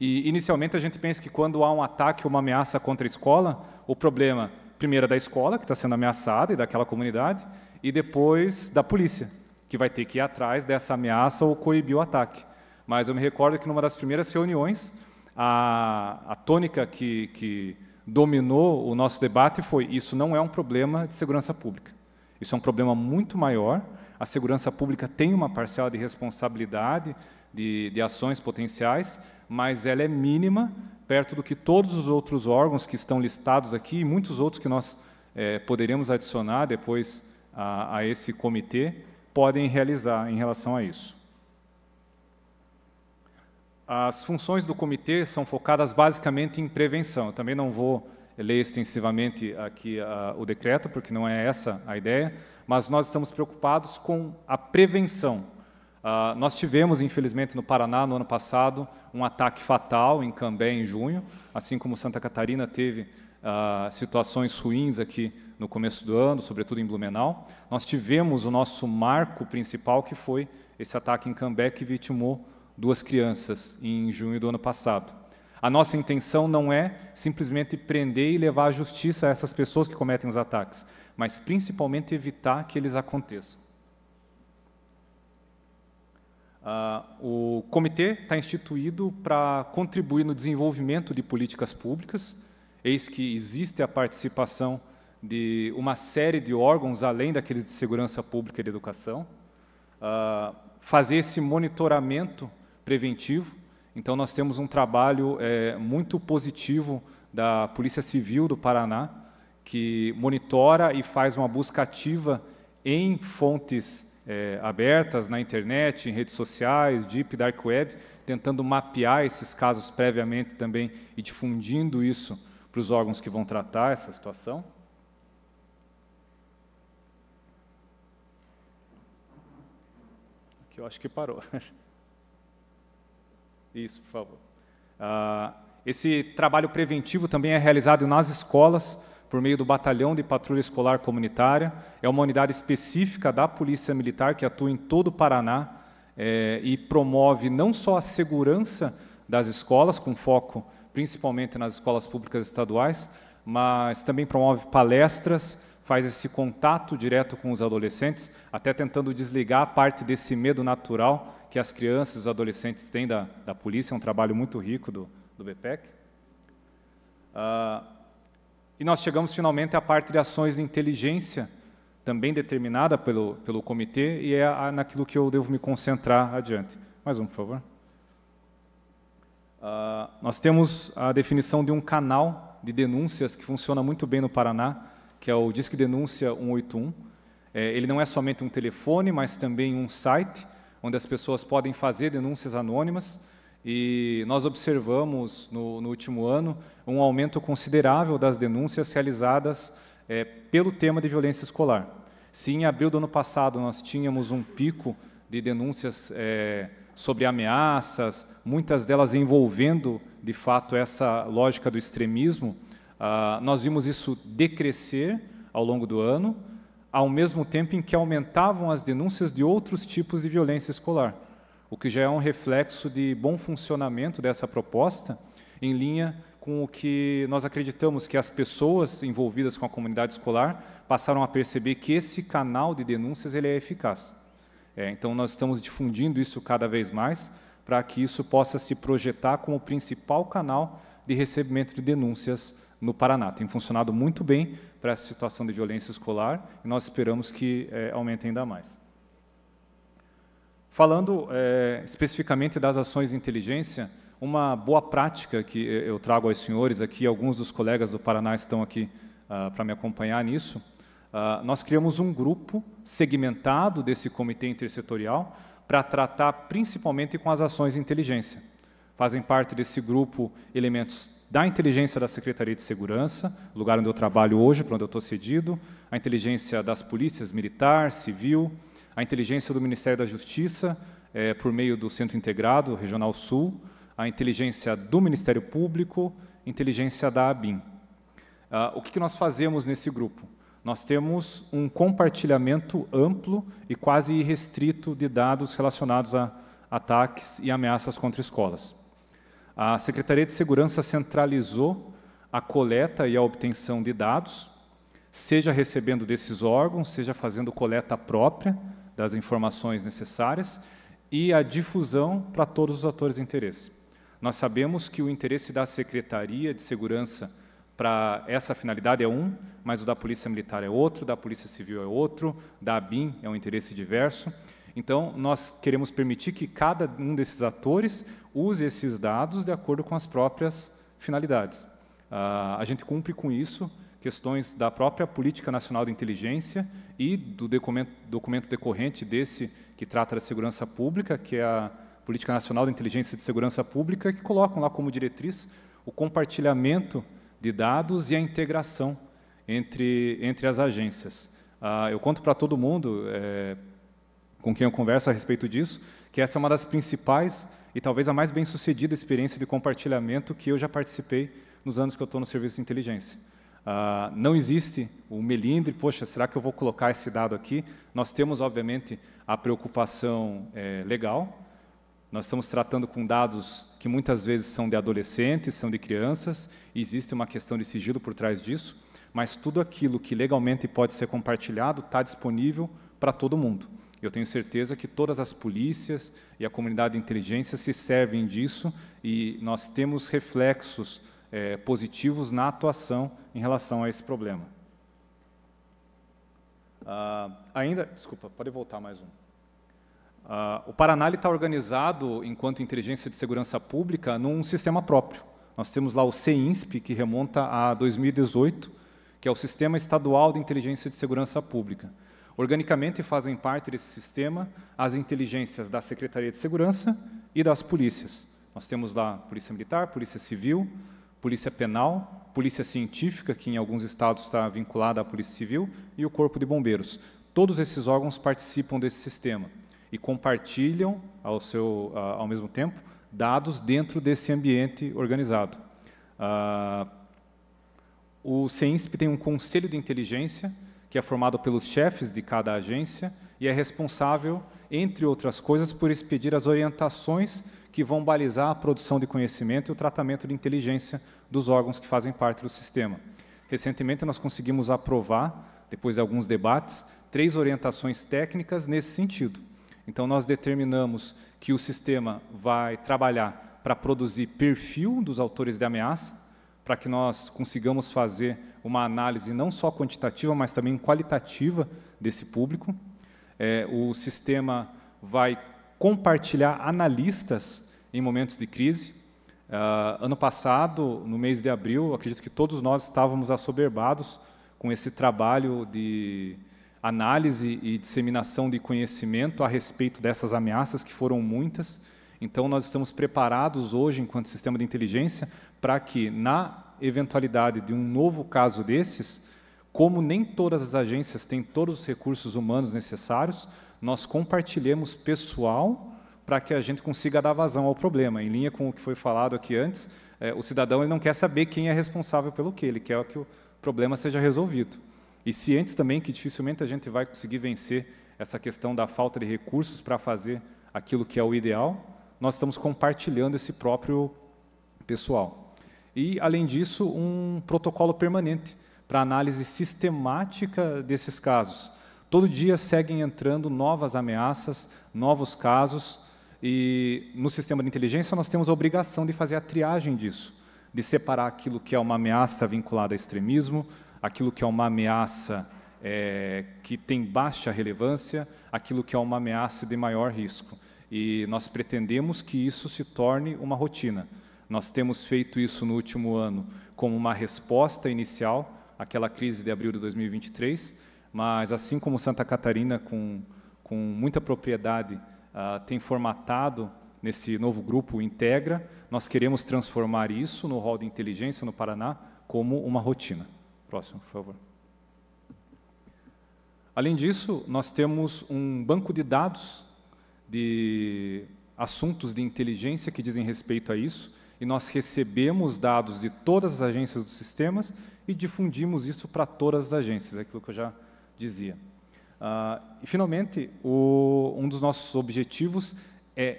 E inicialmente a gente pensa que quando há um ataque ou uma ameaça contra a escola, o problema primeiro é da escola que está sendo ameaçada e daquela comunidade, e depois da polícia que vai ter que ir atrás dessa ameaça ou coibir o ataque. Mas eu me recordo que numa das primeiras reuniões a, a tônica que, que dominou o nosso debate foi isso não é um problema de segurança pública. Isso é um problema muito maior. A segurança pública tem uma parcela de responsabilidade de, de ações potenciais, mas ela é mínima perto do que todos os outros órgãos que estão listados aqui e muitos outros que nós é, poderemos adicionar depois a, a esse comitê podem realizar em relação a isso. As funções do comitê são focadas basicamente em prevenção. Eu também não vou ler extensivamente aqui a, o decreto, porque não é essa a ideia, mas nós estamos preocupados com a prevenção Uh, nós tivemos, infelizmente, no Paraná, no ano passado, um ataque fatal em Cambé, em junho, assim como Santa Catarina teve uh, situações ruins aqui no começo do ano, sobretudo em Blumenau. Nós tivemos o nosso marco principal, que foi esse ataque em Cambé, que vitimou duas crianças em junho do ano passado. A nossa intenção não é simplesmente prender e levar à justiça essas pessoas que cometem os ataques, mas principalmente evitar que eles aconteçam. Uh, o comitê está instituído para contribuir no desenvolvimento de políticas públicas, eis que existe a participação de uma série de órgãos, além daqueles de segurança pública e de educação, uh, fazer esse monitoramento preventivo. Então, nós temos um trabalho é, muito positivo da Polícia Civil do Paraná, que monitora e faz uma busca ativa em fontes é, abertas na internet, em redes sociais, deep dark web, tentando mapear esses casos previamente também e difundindo isso para os órgãos que vão tratar essa situação. Aqui eu acho que parou. Isso, por favor. Ah, esse trabalho preventivo também é realizado nas escolas, por meio do Batalhão de Patrulha Escolar Comunitária. É uma unidade específica da Polícia Militar que atua em todo o Paraná é, e promove não só a segurança das escolas, com foco principalmente nas escolas públicas estaduais, mas também promove palestras, faz esse contato direto com os adolescentes, até tentando desligar parte desse medo natural que as crianças e os adolescentes têm da, da polícia, é um trabalho muito rico do, do BPEC. Uh, ah, e nós chegamos finalmente à parte de ações de inteligência, também determinada pelo, pelo comitê, e é naquilo que eu devo me concentrar adiante. Mais um, por favor. Uh, nós temos a definição de um canal de denúncias que funciona muito bem no Paraná, que é o Disque Denúncia 181. É, ele não é somente um telefone, mas também um site, onde as pessoas podem fazer denúncias anônimas e nós observamos no, no último ano um aumento considerável das denúncias realizadas é, pelo tema de violência escolar. Se em abril do ano passado nós tínhamos um pico de denúncias é, sobre ameaças, muitas delas envolvendo, de fato, essa lógica do extremismo, ah, nós vimos isso decrescer ao longo do ano, ao mesmo tempo em que aumentavam as denúncias de outros tipos de violência escolar o que já é um reflexo de bom funcionamento dessa proposta, em linha com o que nós acreditamos que as pessoas envolvidas com a comunidade escolar passaram a perceber que esse canal de denúncias ele é eficaz. É, então, nós estamos difundindo isso cada vez mais para que isso possa se projetar como o principal canal de recebimento de denúncias no Paraná. Tem funcionado muito bem para essa situação de violência escolar e nós esperamos que é, aumente ainda mais. Falando é, especificamente das ações de inteligência, uma boa prática que eu trago aos senhores aqui, alguns dos colegas do Paraná estão aqui uh, para me acompanhar nisso, uh, nós criamos um grupo segmentado desse comitê intersetorial para tratar principalmente com as ações de inteligência. Fazem parte desse grupo elementos da inteligência da Secretaria de Segurança, lugar onde eu trabalho hoje, para onde eu estou cedido, a inteligência das polícias militar, civil, a inteligência do Ministério da Justiça, é, por meio do Centro Integrado Regional Sul, a inteligência do Ministério Público, inteligência da ABIN. Ah, o que, que nós fazemos nesse grupo? Nós temos um compartilhamento amplo e quase irrestrito de dados relacionados a ataques e ameaças contra escolas. A Secretaria de Segurança centralizou a coleta e a obtenção de dados, seja recebendo desses órgãos, seja fazendo coleta própria, das informações necessárias e a difusão para todos os atores de interesse. Nós sabemos que o interesse da Secretaria de Segurança para essa finalidade é um, mas o da Polícia Militar é outro, da Polícia Civil é outro, da ABIN é um interesse diverso. Então, nós queremos permitir que cada um desses atores use esses dados de acordo com as próprias finalidades. Uh, a gente cumpre com isso questões da própria Política Nacional de Inteligência e do documento, documento decorrente desse que trata da segurança pública, que é a Política Nacional de Inteligência e de Segurança Pública, que colocam lá como diretriz o compartilhamento de dados e a integração entre, entre as agências. Ah, eu conto para todo mundo, é, com quem eu converso a respeito disso, que essa é uma das principais e talvez a mais bem-sucedida experiência de compartilhamento que eu já participei nos anos que eu estou no serviço de inteligência. Uh, não existe o melindre, poxa, será que eu vou colocar esse dado aqui? Nós temos, obviamente, a preocupação é, legal, nós estamos tratando com dados que muitas vezes são de adolescentes, são de crianças, existe uma questão de sigilo por trás disso, mas tudo aquilo que legalmente pode ser compartilhado está disponível para todo mundo. Eu tenho certeza que todas as polícias e a comunidade de inteligência se servem disso e nós temos reflexos é, positivos na atuação em relação a esse problema. Uh, ainda, desculpa, pode voltar mais um. Uh, o Paraná está organizado, enquanto inteligência de segurança pública, num sistema próprio. Nós temos lá o CINSP, que remonta a 2018, que é o Sistema Estadual de Inteligência de Segurança Pública. Organicamente fazem parte desse sistema as inteligências da Secretaria de Segurança e das polícias. Nós temos lá Polícia Militar, Polícia Civil, polícia penal, polícia científica, que em alguns estados está vinculada à polícia civil, e o corpo de bombeiros. Todos esses órgãos participam desse sistema e compartilham ao, seu, ao mesmo tempo dados dentro desse ambiente organizado. o CEINSP tem um conselho de inteligência que é formado pelos chefes de cada agência e é responsável, entre outras coisas, por expedir as orientações que vão balizar a produção de conhecimento e o tratamento de inteligência dos órgãos que fazem parte do sistema. Recentemente, nós conseguimos aprovar, depois de alguns debates, três orientações técnicas nesse sentido. Então, nós determinamos que o sistema vai trabalhar para produzir perfil dos autores de ameaça, para que nós consigamos fazer uma análise não só quantitativa, mas também qualitativa desse público. É, o sistema vai compartilhar analistas em momentos de crise. Uh, ano passado, no mês de abril, acredito que todos nós estávamos assoberbados com esse trabalho de análise e disseminação de conhecimento a respeito dessas ameaças, que foram muitas. Então, nós estamos preparados hoje, enquanto sistema de inteligência, para que, na eventualidade de um novo caso desses, como nem todas as agências têm todos os recursos humanos necessários, nós compartilhemos pessoal para que a gente consiga dar vazão ao problema. Em linha com o que foi falado aqui antes, é, o cidadão ele não quer saber quem é responsável pelo que, ele quer que o problema seja resolvido. E cientes também que dificilmente a gente vai conseguir vencer essa questão da falta de recursos para fazer aquilo que é o ideal, nós estamos compartilhando esse próprio pessoal. E, além disso, um protocolo permanente para análise sistemática desses casos. Todo dia seguem entrando novas ameaças, novos casos, e no sistema de inteligência nós temos a obrigação de fazer a triagem disso, de separar aquilo que é uma ameaça vinculada a extremismo, aquilo que é uma ameaça é, que tem baixa relevância, aquilo que é uma ameaça de maior risco. E nós pretendemos que isso se torne uma rotina. Nós temos feito isso no último ano como uma resposta inicial àquela crise de abril de 2023, mas assim como Santa Catarina, com, com muita propriedade, uh, tem formatado nesse novo grupo Integra, nós queremos transformar isso no rol de inteligência no Paraná como uma rotina. Próximo, por favor. Além disso, nós temos um banco de dados de assuntos de inteligência que dizem respeito a isso, e nós recebemos dados de todas as agências dos sistemas e difundimos isso para todas as agências, é aquilo que eu já dizia. Uh, e, finalmente, o, um dos nossos objetivos é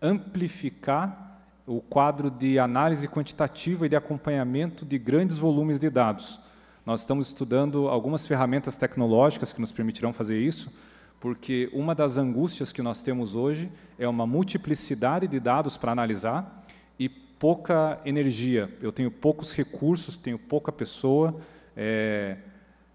amplificar o quadro de análise quantitativa e de acompanhamento de grandes volumes de dados. Nós estamos estudando algumas ferramentas tecnológicas que nos permitirão fazer isso, porque uma das angústias que nós temos hoje é uma multiplicidade de dados para analisar e pouca energia. Eu tenho poucos recursos, tenho pouca pessoa. É,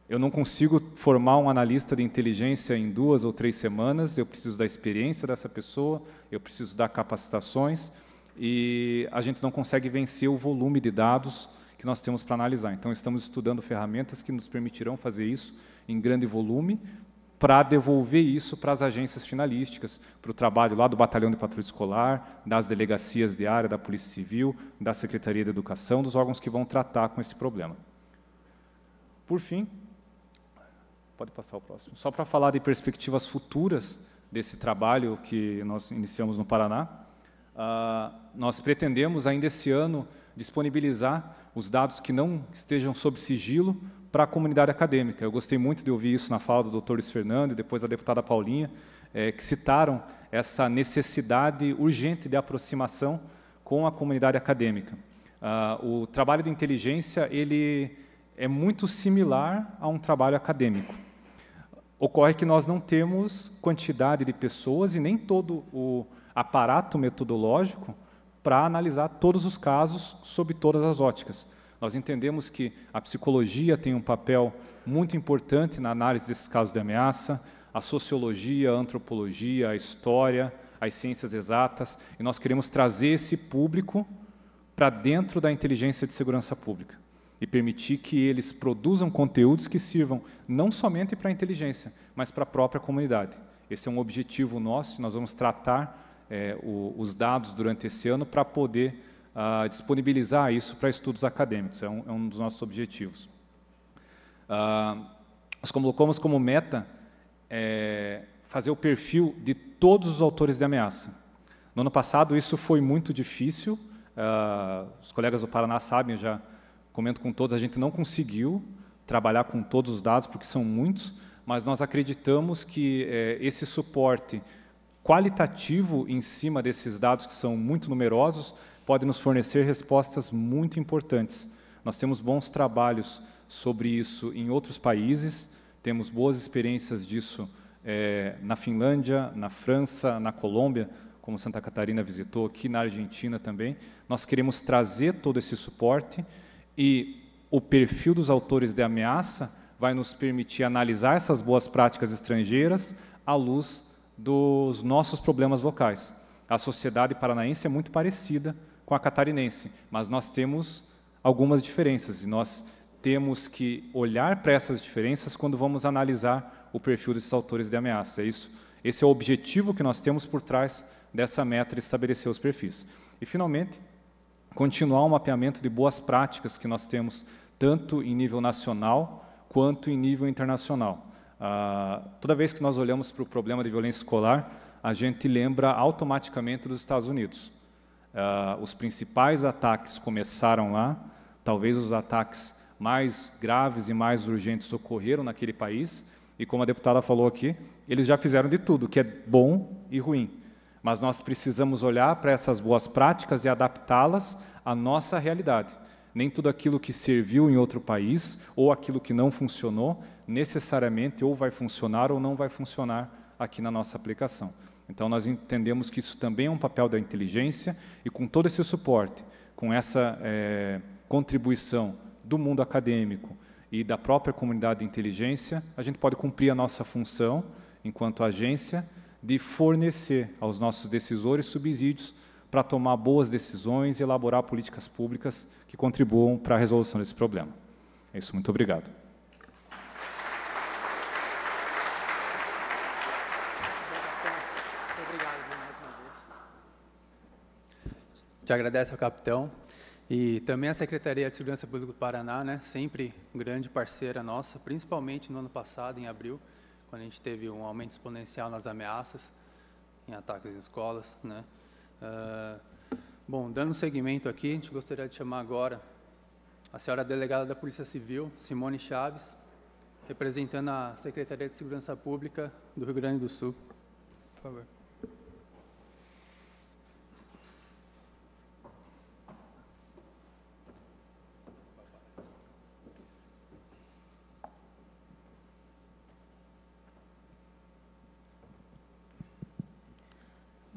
eu não consigo formar um analista de inteligência em duas ou três semanas, eu preciso da experiência dessa pessoa, eu preciso dar capacitações e a gente não consegue vencer o volume de dados que nós temos para analisar. Então, estamos estudando ferramentas que nos permitirão fazer isso em grande volume para devolver isso para as agências finalísticas, para o trabalho lá do Batalhão de Patrulha Escolar, das delegacias de área, da Polícia Civil, da Secretaria de Educação, dos órgãos que vão tratar com esse problema. Por fim, Pode passar o próximo. Só para falar de perspectivas futuras desse trabalho que nós iniciamos no Paraná, uh, nós pretendemos ainda esse ano disponibilizar os dados que não estejam sob sigilo para a comunidade acadêmica. Eu gostei muito de ouvir isso na fala do doutor Luiz Fernando e depois da deputada Paulinha, eh, que citaram essa necessidade urgente de aproximação com a comunidade acadêmica. Uh, o trabalho de inteligência ele é muito similar a um trabalho acadêmico. Ocorre que nós não temos quantidade de pessoas e nem todo o aparato metodológico para analisar todos os casos sob todas as óticas. Nós entendemos que a psicologia tem um papel muito importante na análise desses casos de ameaça, a sociologia, a antropologia, a história, as ciências exatas, e nós queremos trazer esse público para dentro da inteligência de segurança pública e permitir que eles produzam conteúdos que sirvam não somente para a inteligência, mas para a própria comunidade. Esse é um objetivo nosso, nós vamos tratar é, o, os dados durante esse ano para poder uh, disponibilizar isso para estudos acadêmicos, é um, é um, dos nossos objetivos. Uh, nós colocamos como meta é, fazer o perfil de todos os autores de ameaça. No ano passado isso foi muito difícil, uh, os colegas do Paraná sabem, já comento com todos, a gente não conseguiu trabalhar com todos os dados, porque são muitos, mas nós acreditamos que é, esse suporte qualitativo em cima desses dados, que são muito numerosos, pode nos fornecer respostas muito importantes. Nós temos bons trabalhos sobre isso em outros países, temos boas experiências disso é, na Finlândia, na França, na Colômbia, como Santa Catarina visitou, aqui na Argentina também. Nós queremos trazer todo esse suporte e o perfil dos autores de ameaça vai nos permitir analisar essas boas práticas estrangeiras à luz dos nossos problemas locais. A sociedade paranaense é muito parecida com a catarinense, mas nós temos algumas diferenças e nós temos que olhar para essas diferenças quando vamos analisar o perfil desses autores de ameaça. É isso. Esse é o objetivo que nós temos por trás dessa meta de estabelecer os perfis. E finalmente, continuar o mapeamento de boas práticas que nós temos tanto em nível nacional quanto em nível internacional. Ah, toda vez que nós olhamos para o problema de violência escolar, a gente lembra automaticamente dos Estados Unidos. Ah, os principais ataques começaram lá, talvez os ataques mais graves e mais urgentes ocorreram naquele país, e como a deputada falou aqui, eles já fizeram de tudo, que é bom e ruim. Mas nós precisamos olhar para essas boas práticas e adaptá-las à nossa realidade. Nem tudo aquilo que serviu em outro país ou aquilo que não funcionou necessariamente ou vai funcionar ou não vai funcionar aqui na nossa aplicação. Então nós entendemos que isso também é um papel da inteligência e com todo esse suporte, com essa é, contribuição do mundo acadêmico e da própria comunidade de inteligência, a gente pode cumprir a nossa função enquanto agência de fornecer aos nossos decisores subsídios para tomar boas decisões e elaborar políticas públicas que contribuam para a resolução desse problema. É isso, muito obrigado. Te agradeço ao capitão e também à Secretaria de Segurança Pública do Paraná, né, sempre grande parceira nossa, principalmente no ano passado, em abril, quando a gente teve um aumento exponencial nas ameaças, em ataques em escolas. Né? Uh, bom, dando seguimento aqui, a gente gostaria de chamar agora a senhora delegada da Polícia Civil, Simone Chaves, representando a Secretaria de Segurança Pública do Rio Grande do Sul. Por favor.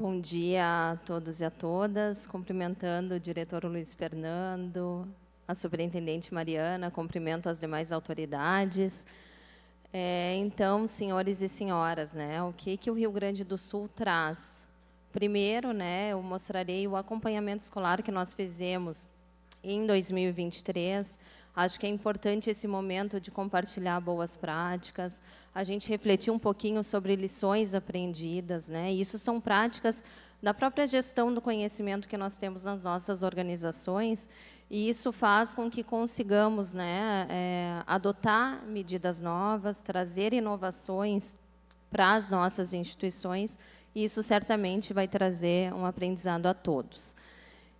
Bom dia a todos e a todas. Cumprimentando o diretor Luiz Fernando, a superintendente Mariana, cumprimento as demais autoridades. É, então, senhores e senhoras, né, o que, que o Rio Grande do Sul traz? Primeiro, né, eu mostrarei o acompanhamento escolar que nós fizemos em 2023 Acho que é importante esse momento de compartilhar boas práticas, a gente refletir um pouquinho sobre lições aprendidas, né? E isso são práticas da própria gestão do conhecimento que nós temos nas nossas organizações, e isso faz com que consigamos né, é, adotar medidas novas, trazer inovações para as nossas instituições, e isso certamente vai trazer um aprendizado a todos.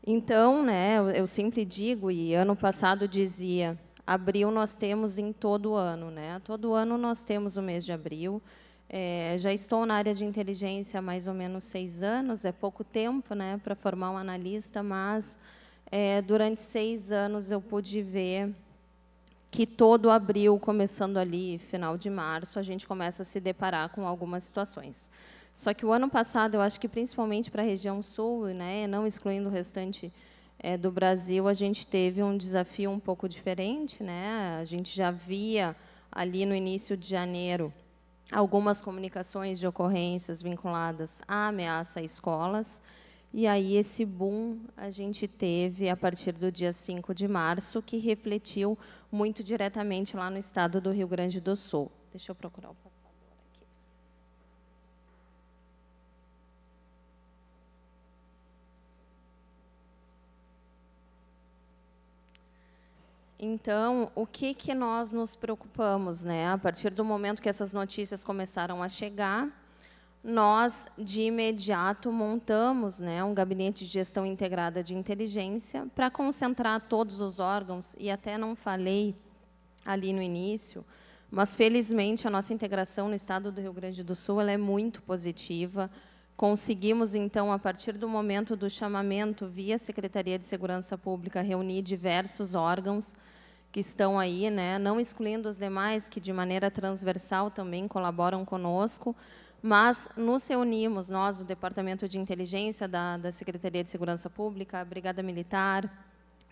Então, né, eu, sempre digo, e ano passado dizia, abril nós temos em todo ano, né? Todo ano nós temos o mês de abril. É, já estou na área de inteligência há mais ou menos seis anos, é pouco tempo, né, para formar um analista, mas é, durante seis anos eu pude ver que todo abril, começando ali final de março, a gente começa a se deparar com algumas situações. Só que o ano passado, eu acho que principalmente para a região sul, né, não excluindo o restante é, do Brasil, a gente teve um desafio um pouco diferente. Né? A gente já via ali no início de janeiro algumas comunicações de ocorrências vinculadas à ameaça a escolas. E aí esse boom a gente teve a partir do dia 5 de março, que refletiu muito diretamente lá no estado do Rio Grande do Sul. Deixa eu procurar o Então, o que, que nós nos preocupamos? Né? A partir do momento que essas notícias começaram a chegar, nós, de imediato, montamos né, um gabinete de gestão integrada de inteligência para concentrar todos os órgãos, e até não falei ali no início, mas, felizmente, a nossa integração no estado do Rio Grande do Sul é muito positiva, Conseguimos, então, a partir do momento do chamamento via Secretaria de Segurança Pública, reunir diversos órgãos que estão aí, né, não excluindo os demais que de maneira transversal também colaboram conosco, mas nos reunimos, nós, o Departamento de Inteligência da, da Secretaria de Segurança Pública, a Brigada Militar,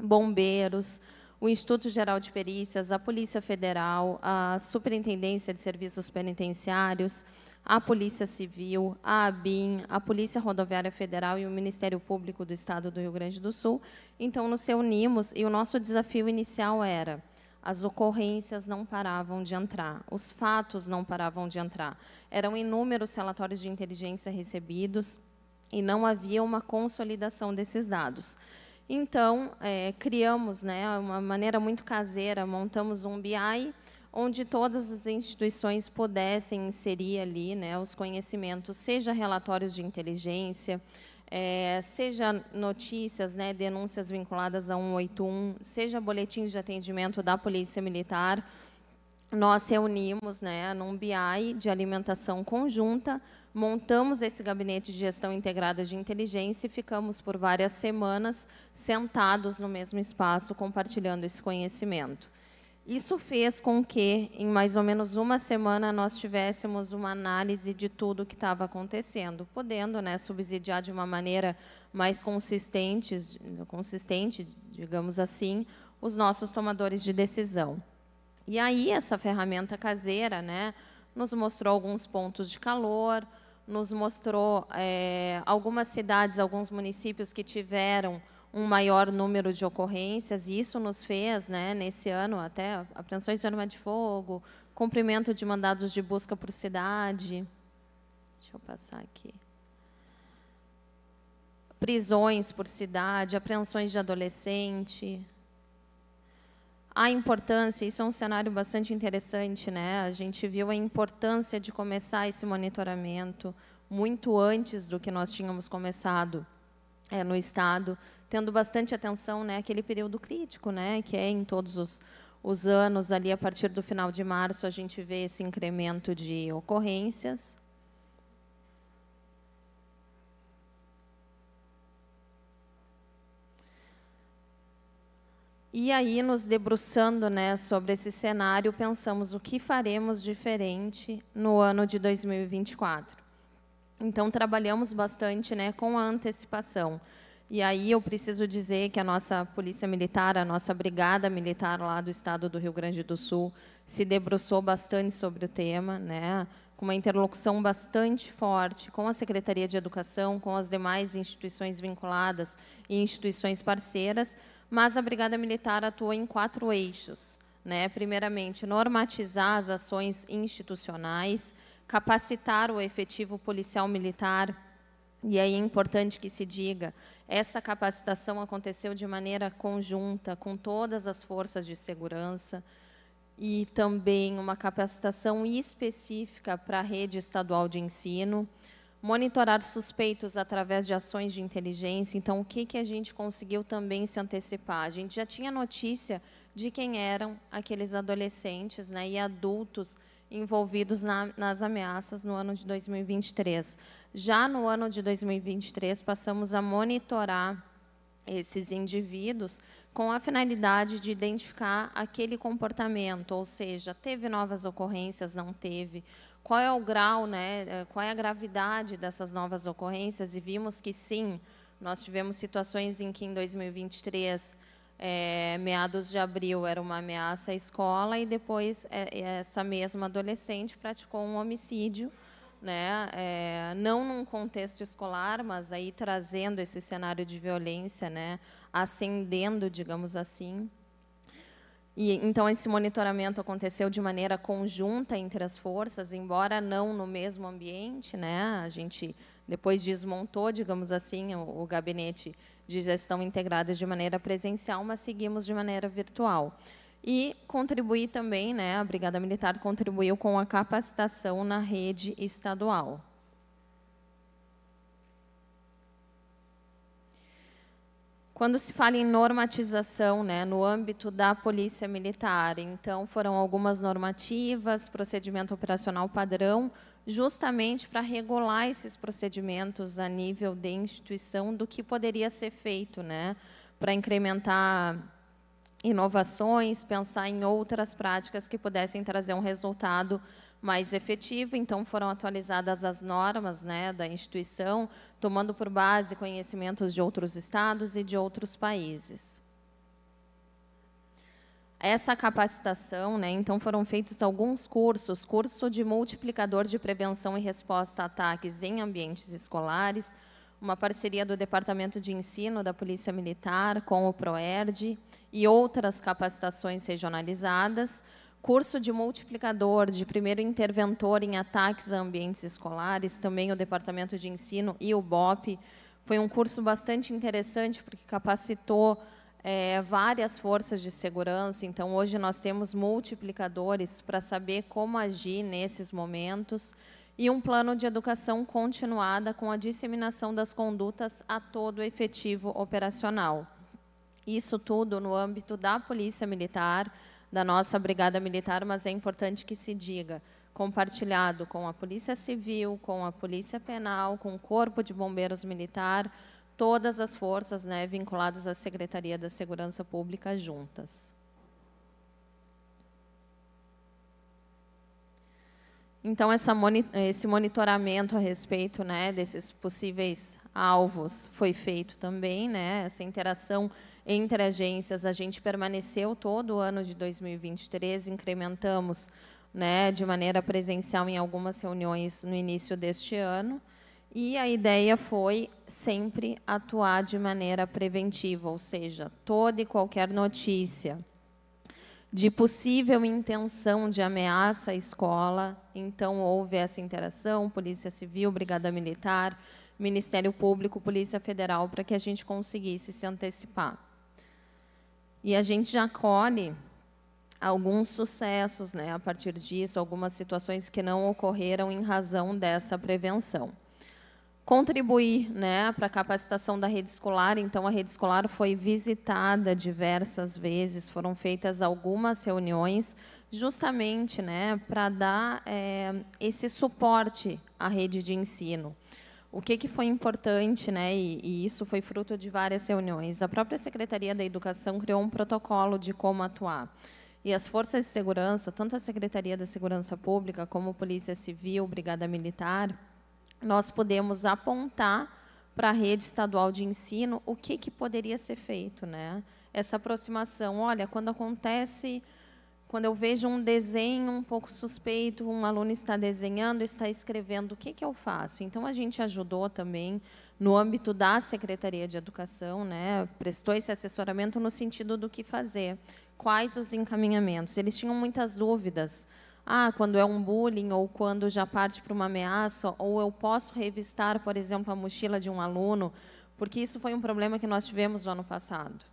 bombeiros, o Instituto Geral de Perícias, a Polícia Federal, a Superintendência de Serviços Penitenciários, a Polícia Civil, a ABIN, a Polícia Rodoviária Federal e o Ministério Público do Estado do Rio Grande do Sul. Então, nos reunimos e o nosso desafio inicial era as ocorrências não paravam de entrar, os fatos não paravam de entrar. Eram inúmeros relatórios de inteligência recebidos e não havia uma consolidação desses dados. Então, é, criamos, né, uma maneira muito caseira, montamos um BI onde todas as instituições pudessem inserir ali né, os conhecimentos, seja relatórios de inteligência, é, seja notícias, né, denúncias vinculadas a 181, seja boletins de atendimento da Polícia Militar, nós reunimos né, num BI de alimentação conjunta, montamos esse gabinete de gestão integrada de inteligência e ficamos por várias semanas sentados no mesmo espaço compartilhando esse conhecimento. Isso fez com que, em mais ou menos uma semana, nós tivéssemos uma análise de tudo o que estava acontecendo, podendo né, subsidiar de uma maneira mais consistente, consistente, digamos assim, os nossos tomadores de decisão. E aí, essa ferramenta caseira né, nos mostrou alguns pontos de calor, nos mostrou é, algumas cidades, alguns municípios que tiveram um maior número de ocorrências, e isso nos fez, né, nesse ano, até apreensões de arma de fogo, cumprimento de mandados de busca por cidade. Deixa eu passar aqui. Prisões por cidade, apreensões de adolescente. A importância, isso é um cenário bastante interessante, né? A gente viu a importância de começar esse monitoramento muito antes do que nós tínhamos começado é, no Estado, tendo bastante atenção né, aquele período crítico, né, que é em todos os, os anos, ali a partir do final de março, a gente vê esse incremento de ocorrências. E aí, nos debruçando né, sobre esse cenário, pensamos o que faremos diferente no ano de 2024. Então, trabalhamos bastante né, com a antecipação. E aí eu preciso dizer que a nossa Polícia Militar, a nossa Brigada Militar lá do Estado do Rio Grande do Sul, se debruçou bastante sobre o tema, né, com uma interlocução bastante forte com a Secretaria de Educação, com as demais instituições vinculadas e instituições parceiras, mas a Brigada Militar atua em quatro eixos. Né? Primeiramente, normatizar as ações institucionais, capacitar o efetivo policial militar. E aí é importante que se diga, essa capacitação aconteceu de maneira conjunta com todas as forças de segurança e também uma capacitação específica para a rede estadual de ensino, monitorar suspeitos através de ações de inteligência. Então, o que, que a gente conseguiu também se antecipar? A gente já tinha notícia de quem eram aqueles adolescentes né, e adultos envolvidos na, nas ameaças no ano de 2023. Já no ano de 2023, passamos a monitorar esses indivíduos com a finalidade de identificar aquele comportamento, ou seja, teve novas ocorrências, não teve, qual é o grau, né, eh, qual é a gravidade dessas novas ocorrências, e vimos que sim, nós tivemos situações em que em 2023 é, meados de abril era uma ameaça à escola e depois é, essa mesma adolescente praticou um homicídio, né? É, não num contexto escolar, mas aí trazendo esse cenário de violência, né? Ascendendo, digamos assim. E, então, esse monitoramento aconteceu de maneira conjunta entre as forças, embora não no mesmo ambiente. Né? A gente depois desmontou, digamos assim, o, o gabinete de gestão integrada de maneira presencial, mas seguimos de maneira virtual. E contribuir também, né, a Brigada Militar contribuiu com a capacitação na rede estadual. Quando se fala em normatização, né, no âmbito da Polícia Militar, então foram algumas normativas, procedimento operacional padrão, justamente para regular esses procedimentos a nível de instituição do que poderia ser feito, né? Para incrementar inovações, pensar em outras práticas que pudessem trazer um resultado mais efetivo. Então, foram atualizadas as normas né, da instituição, tomando por base conhecimentos de outros estados e de outros países essa capacitação, né, então foram feitos alguns cursos, curso de multiplicador de prevenção e resposta a ataques em ambientes escolares, uma parceria do Departamento de Ensino da Polícia Militar com o PROERD e outras capacitações regionalizadas, curso de multiplicador de primeiro interventor em ataques a ambientes escolares, também o Departamento de Ensino e o BOP. Foi um curso bastante interessante, porque capacitou é, várias forças de segurança, então hoje nós temos multiplicadores para saber como agir nesses momentos e um plano de educação continuada com a disseminação das condutas a todo efetivo operacional. Isso tudo no âmbito da Polícia Militar, da nossa Brigada Militar, mas é importante que se diga, compartilhado com a Polícia Civil, com a Polícia Penal, com o Corpo de Bombeiros Militar, todas as forças né, vinculadas à Secretaria da Segurança Pública juntas. Então, essa, esse monitoramento a respeito né, desses possíveis alvos foi feito também, né? Essa interação entre agências, a gente permaneceu todo o ano de 2023, incrementamos, né, de maneira presencial em algumas reuniões no início deste ano. E a ideia foi sempre atuar de maneira preventiva, ou seja, toda e qualquer notícia de possível intenção de ameaça à escola. Então, houve essa interação, Polícia Civil, Brigada Militar, Ministério Público, Polícia Federal, para que a gente conseguisse se antecipar. E a gente já colhe alguns sucessos né, a partir disso, algumas situações que não ocorreram em razão dessa prevenção contribuir né, para a capacitação da rede escolar. Então, a rede escolar foi visitada diversas vezes, foram feitas algumas reuniões, justamente né, para dar é, esse suporte à rede de ensino. O que, que foi importante, né, e, e isso foi fruto de várias reuniões, a própria Secretaria da Educação criou um protocolo de como atuar. E as forças de segurança, tanto a Secretaria da Segurança Pública como a Polícia Civil, Brigada Militar, nós podemos apontar para a rede estadual de ensino o que, que poderia ser feito, né? Essa aproximação, olha, quando acontece, quando eu vejo um desenho um pouco suspeito, um aluno está desenhando, está escrevendo, o que, que eu faço? Então a gente ajudou também no âmbito da Secretaria de Educação, né? Prestou esse assessoramento no sentido do que fazer, quais os encaminhamentos. Eles tinham muitas dúvidas ah, quando é um bullying ou quando já parte para uma ameaça, ou eu posso revistar, por exemplo, a mochila de um aluno, porque isso foi um problema que nós tivemos no ano passado.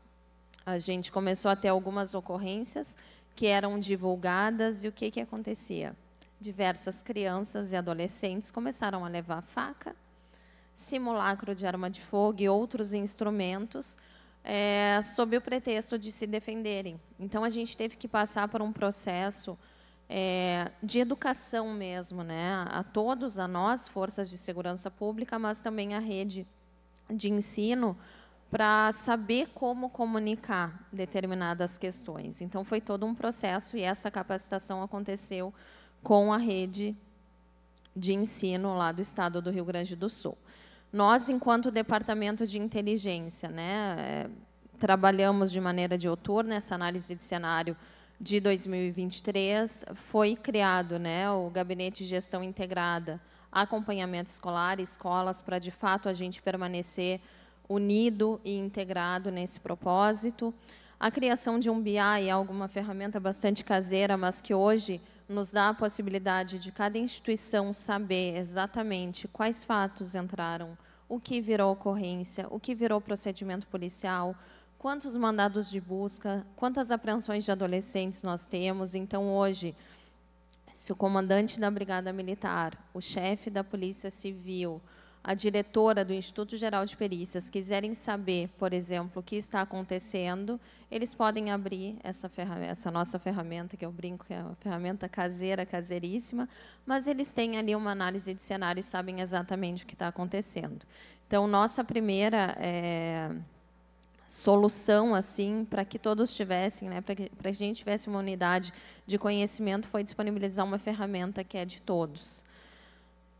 A gente começou a ter algumas ocorrências que eram divulgadas e o que, que acontecia? Diversas crianças e adolescentes começaram a levar faca, simulacro de arma de fogo e outros instrumentos é, sob o pretexto de se defenderem. Então, a gente teve que passar por um processo é, de educação mesmo, né? A todos, a nós, forças de segurança pública, mas também a rede de ensino para saber como comunicar determinadas questões. Então, foi todo um processo e essa capacitação aconteceu com a rede de ensino lá do estado do Rio Grande do Sul. Nós, enquanto departamento de inteligência, né, é, trabalhamos de maneira de outono essa análise de cenário de 2023 foi criado né, o Gabinete de Gestão Integrada, acompanhamento escolar, escolas, para de fato a gente permanecer unido e integrado nesse propósito. A criação de um BI é alguma ferramenta bastante caseira, mas que hoje nos dá a possibilidade de cada instituição saber exatamente quais fatos entraram, o que virou ocorrência, o que virou procedimento policial, quantos mandados de busca, quantas apreensões de adolescentes nós temos. Então, hoje, se o comandante da Brigada Militar, o chefe da Polícia Civil, a diretora do Instituto Geral de Perícias quiserem saber, por exemplo, o que está acontecendo, eles podem abrir essa, essa, nossa ferramenta, que eu brinco que é uma ferramenta caseira, caseiríssima, mas eles têm ali uma análise de cenário e sabem exatamente o que está acontecendo. Então, nossa primeira é, solução assim para que todos tivessem, né, para que a gente tivesse uma unidade de conhecimento, foi disponibilizar uma ferramenta que é de todos.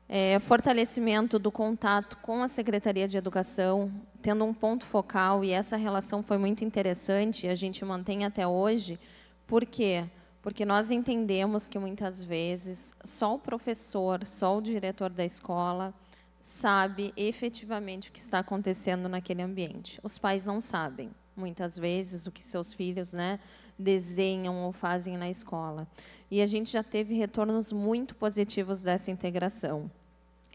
É, fortalecimento do contato com a Secretaria de Educação, tendo um ponto focal, e essa relação foi muito interessante, e a gente mantém até hoje. Por quê? Porque nós entendemos que, muitas vezes, só o professor, só o diretor da escola, sabe efetivamente o que está acontecendo naquele ambiente. Os pais não sabem, muitas vezes, o que seus filhos né, desenham ou fazem na escola. E a gente já teve retornos muito positivos dessa integração.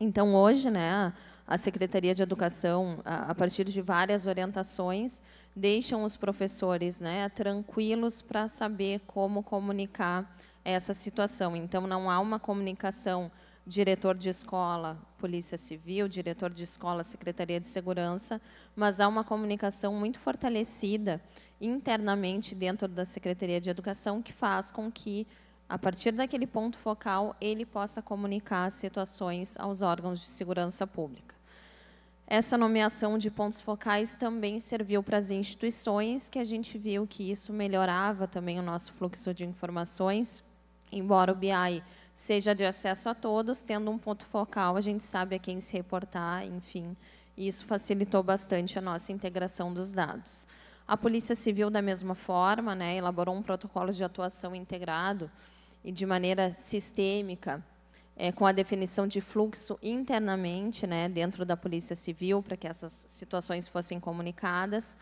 Então, hoje, né, a Secretaria de Educação, a, a partir de várias orientações, deixam os professores né, tranquilos para saber como comunicar essa situação. Então, não há uma comunicação diretor de escola, Polícia Civil, diretor de escola, Secretaria de Segurança, mas há uma comunicação muito fortalecida internamente dentro da Secretaria de Educação que faz com que, a partir daquele ponto focal, ele possa comunicar situações aos órgãos de segurança pública. Essa nomeação de pontos focais também serviu para as instituições, que a gente viu que isso melhorava também o nosso fluxo de informações, embora o BI seja de acesso a todos, tendo um ponto focal, a gente sabe a quem se reportar, enfim. E isso facilitou bastante a nossa integração dos dados. A Polícia Civil, da mesma forma, né, elaborou um protocolo de atuação integrado e de maneira sistêmica, é, com a definição de fluxo internamente, né, dentro da Polícia Civil, para que essas situações fossem comunicadas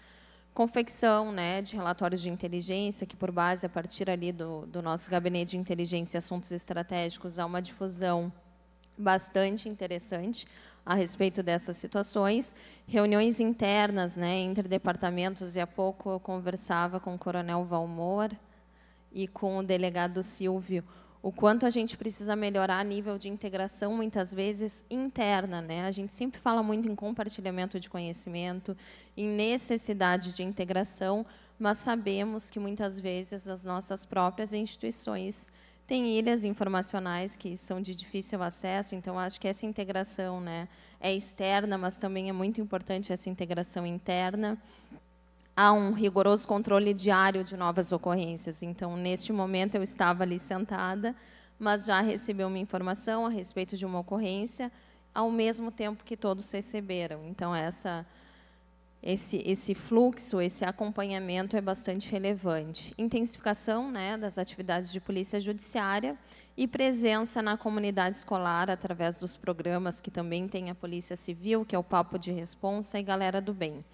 confecção né, de relatórios de inteligência, que por base, a partir ali do, do nosso gabinete de inteligência e assuntos estratégicos, há uma difusão bastante interessante a respeito dessas situações. Reuniões internas né, entre departamentos, e há pouco eu conversava com o coronel Valmor e com o delegado Silvio, o quanto a gente precisa melhorar a nível de integração, muitas vezes interna. Né? A gente sempre fala muito em compartilhamento de conhecimento, em necessidade de integração, mas sabemos que muitas vezes as nossas próprias instituições têm ilhas informacionais que são de difícil acesso, então acho que essa integração né, é externa, mas também é muito importante essa integração interna há um rigoroso controle diário de novas ocorrências. Então, neste momento, eu estava ali sentada, mas já recebi uma informação a respeito de uma ocorrência, ao mesmo tempo que todos receberam. Então, essa, esse, esse fluxo, esse acompanhamento é bastante relevante. Intensificação né, das atividades de polícia judiciária e presença na comunidade escolar através dos programas que também tem a Polícia Civil, que é o Papo de Responsa e Galera do Bem.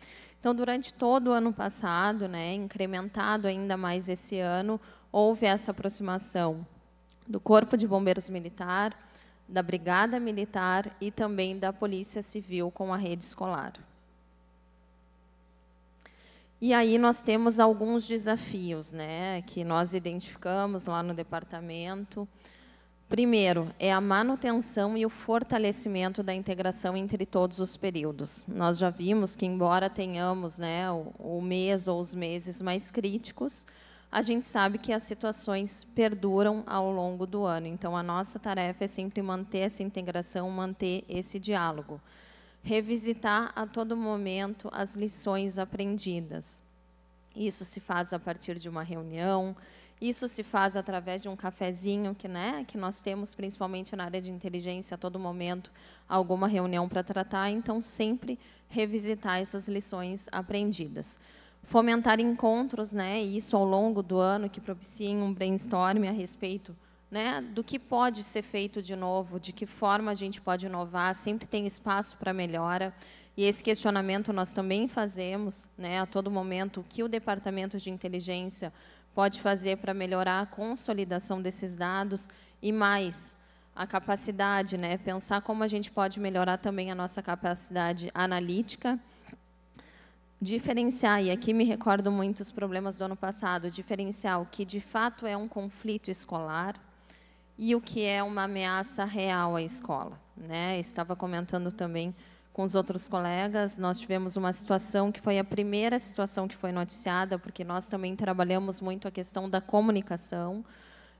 Então, durante todo o ano passado, né, incrementado ainda mais esse ano, houve essa aproximação do Corpo de Bombeiros Militar, da Brigada Militar e também da Polícia Civil com a rede escolar. E aí nós temos alguns desafios, né, que nós identificamos lá no departamento. Primeiro, é a manutenção e o fortalecimento da integração entre todos os períodos. Nós já vimos que, embora tenhamos né, o, o mês ou os meses mais críticos, a gente sabe que as situações perduram ao longo do ano. Então, a nossa tarefa é sempre manter essa integração, manter esse diálogo. Revisitar a todo momento as lições aprendidas. Isso se faz a partir de uma reunião, isso se faz através de um cafezinho que, né, que nós temos, principalmente na área de inteligência, a todo momento, alguma reunião para tratar. Então, sempre revisitar essas lições aprendidas. Fomentar encontros, né, isso ao longo do ano, que propiciem um brainstorm a respeito né, do que pode ser feito de novo, de que forma a gente pode inovar, sempre tem espaço para melhora. E esse questionamento nós também fazemos né, a todo momento, o que o Departamento de Inteligência pode fazer para melhorar a consolidação desses dados e mais a capacidade, né? Pensar como a gente pode melhorar também a nossa capacidade analítica, diferenciar e aqui me recordo muito os problemas do ano passado, diferenciar o que de fato é um conflito escolar e o que é uma ameaça real à escola, né? Estava comentando também com os outros colegas. Nós tivemos uma situação que foi a primeira situação que foi noticiada, porque nós também trabalhamos muito a questão da comunicação.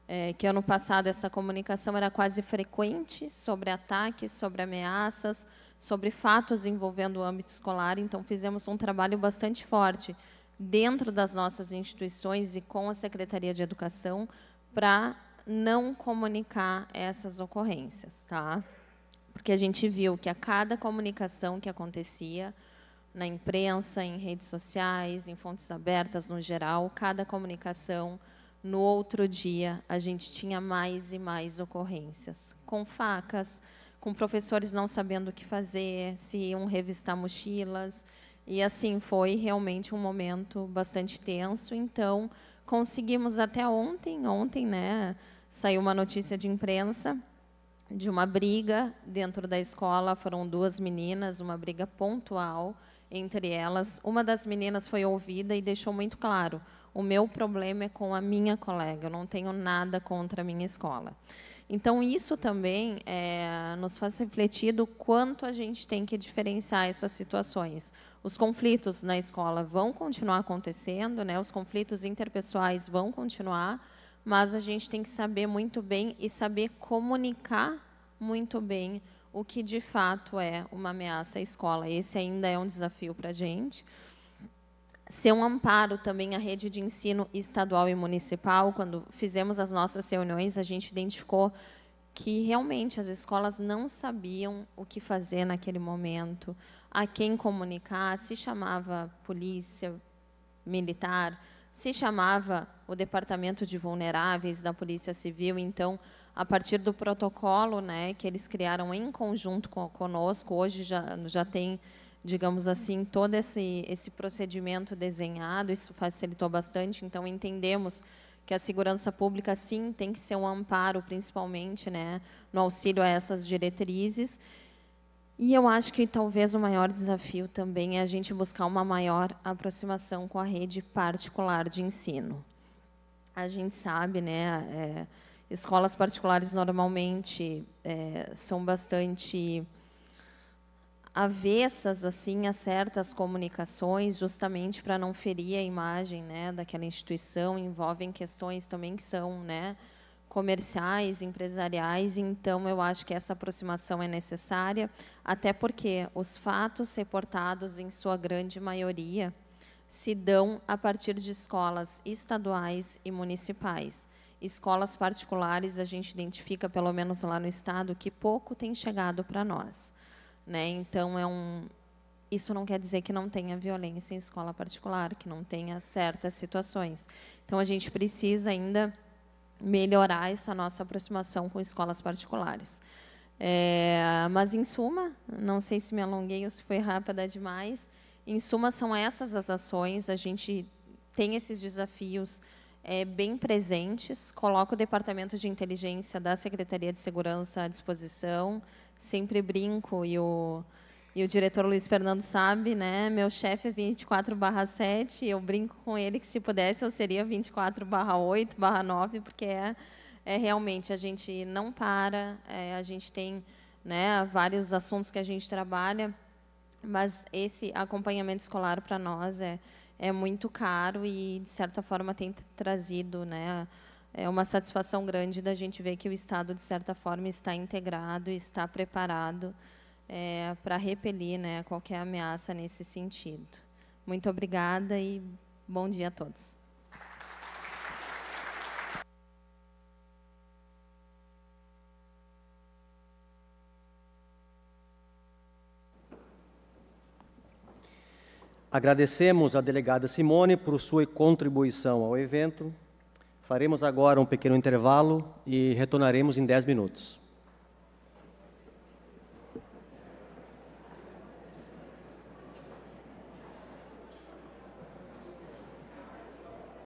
É, que ano passado essa comunicação era quase frequente sobre ataques, sobre ameaças, sobre fatos envolvendo o âmbito escolar. Então, fizemos um trabalho bastante forte dentro das nossas instituições e com a Secretaria de Educação para não comunicar essas ocorrências, tá? porque a gente viu que a cada comunicação que acontecia na imprensa, em redes sociais, em fontes abertas no geral, cada comunicação no outro dia a gente tinha mais e mais ocorrências, com facas, com professores não sabendo o que fazer, se iam revistar mochilas, e assim foi realmente um momento bastante tenso. Então conseguimos até ontem, ontem, né, saiu uma notícia de imprensa de uma briga dentro da escola. Foram duas meninas, uma briga pontual entre elas. Uma das meninas foi ouvida e deixou muito claro: o meu problema é com a minha colega, eu não tenho nada contra a minha escola. Então, isso também é, nos faz refletir do quanto a gente tem que diferenciar essas situações. Os conflitos na escola vão continuar acontecendo, né? os conflitos interpessoais vão continuar, mas a gente tem que saber muito bem e saber comunicar muito bem o que de fato é uma ameaça à escola. Esse ainda é um desafio para a gente. Ser um amparo também à rede de ensino estadual e municipal. Quando fizemos as nossas reuniões, a gente identificou que realmente as escolas não sabiam o que fazer naquele momento, a quem comunicar, se chamava polícia, militar, se chamava o Departamento de Vulneráveis da Polícia Civil, então, a partir do protocolo né, que eles criaram em conjunto com, conosco, hoje já, já tem, digamos assim, todo esse, esse procedimento desenhado, isso facilitou bastante, então entendemos que a segurança pública, sim, tem que ser um amparo, principalmente, né, no auxílio a essas diretrizes, e eu acho que talvez o maior desafio também é a gente buscar uma maior aproximação com a rede particular de ensino. A gente sabe, né, é, escolas particulares normalmente é, são bastante avessas assim a certas comunicações, justamente para não ferir a imagem, né, daquela instituição, envolvem questões também que são, né, comerciais, empresariais, então eu acho que essa aproximação é necessária, até porque os fatos reportados, em sua grande maioria, se dão a partir de escolas estaduais e municipais. Escolas particulares, a gente identifica, pelo menos lá no Estado, que pouco tem chegado para nós. Né? Então, é um, isso não quer dizer que não tenha violência em escola particular, que não tenha certas situações. Então, a gente precisa ainda melhorar essa nossa aproximação com escolas particulares. É, mas, em suma, não sei se me alonguei ou se foi rápida demais, em suma, são essas as ações, a gente tem esses desafios é, bem presentes, Coloco o Departamento de Inteligência da Secretaria de Segurança à disposição, sempre brinco e o e o diretor Luiz Fernando sabe, né? Meu chefe é 24/7, eu brinco com ele que se pudesse eu seria 24/8/9, porque é, é realmente a gente não para, é, a gente tem, né, vários assuntos que a gente trabalha, mas esse acompanhamento escolar para nós é é muito caro e de certa forma tem trazido, né, é uma satisfação grande da gente ver que o estado de certa forma está integrado, está preparado é, para repelir né, qualquer ameaça nesse sentido. Muito obrigada e bom dia a todos. Agradecemos a delegada Simone por sua contribuição ao evento. Faremos agora um pequeno intervalo e retornaremos em 10 minutos.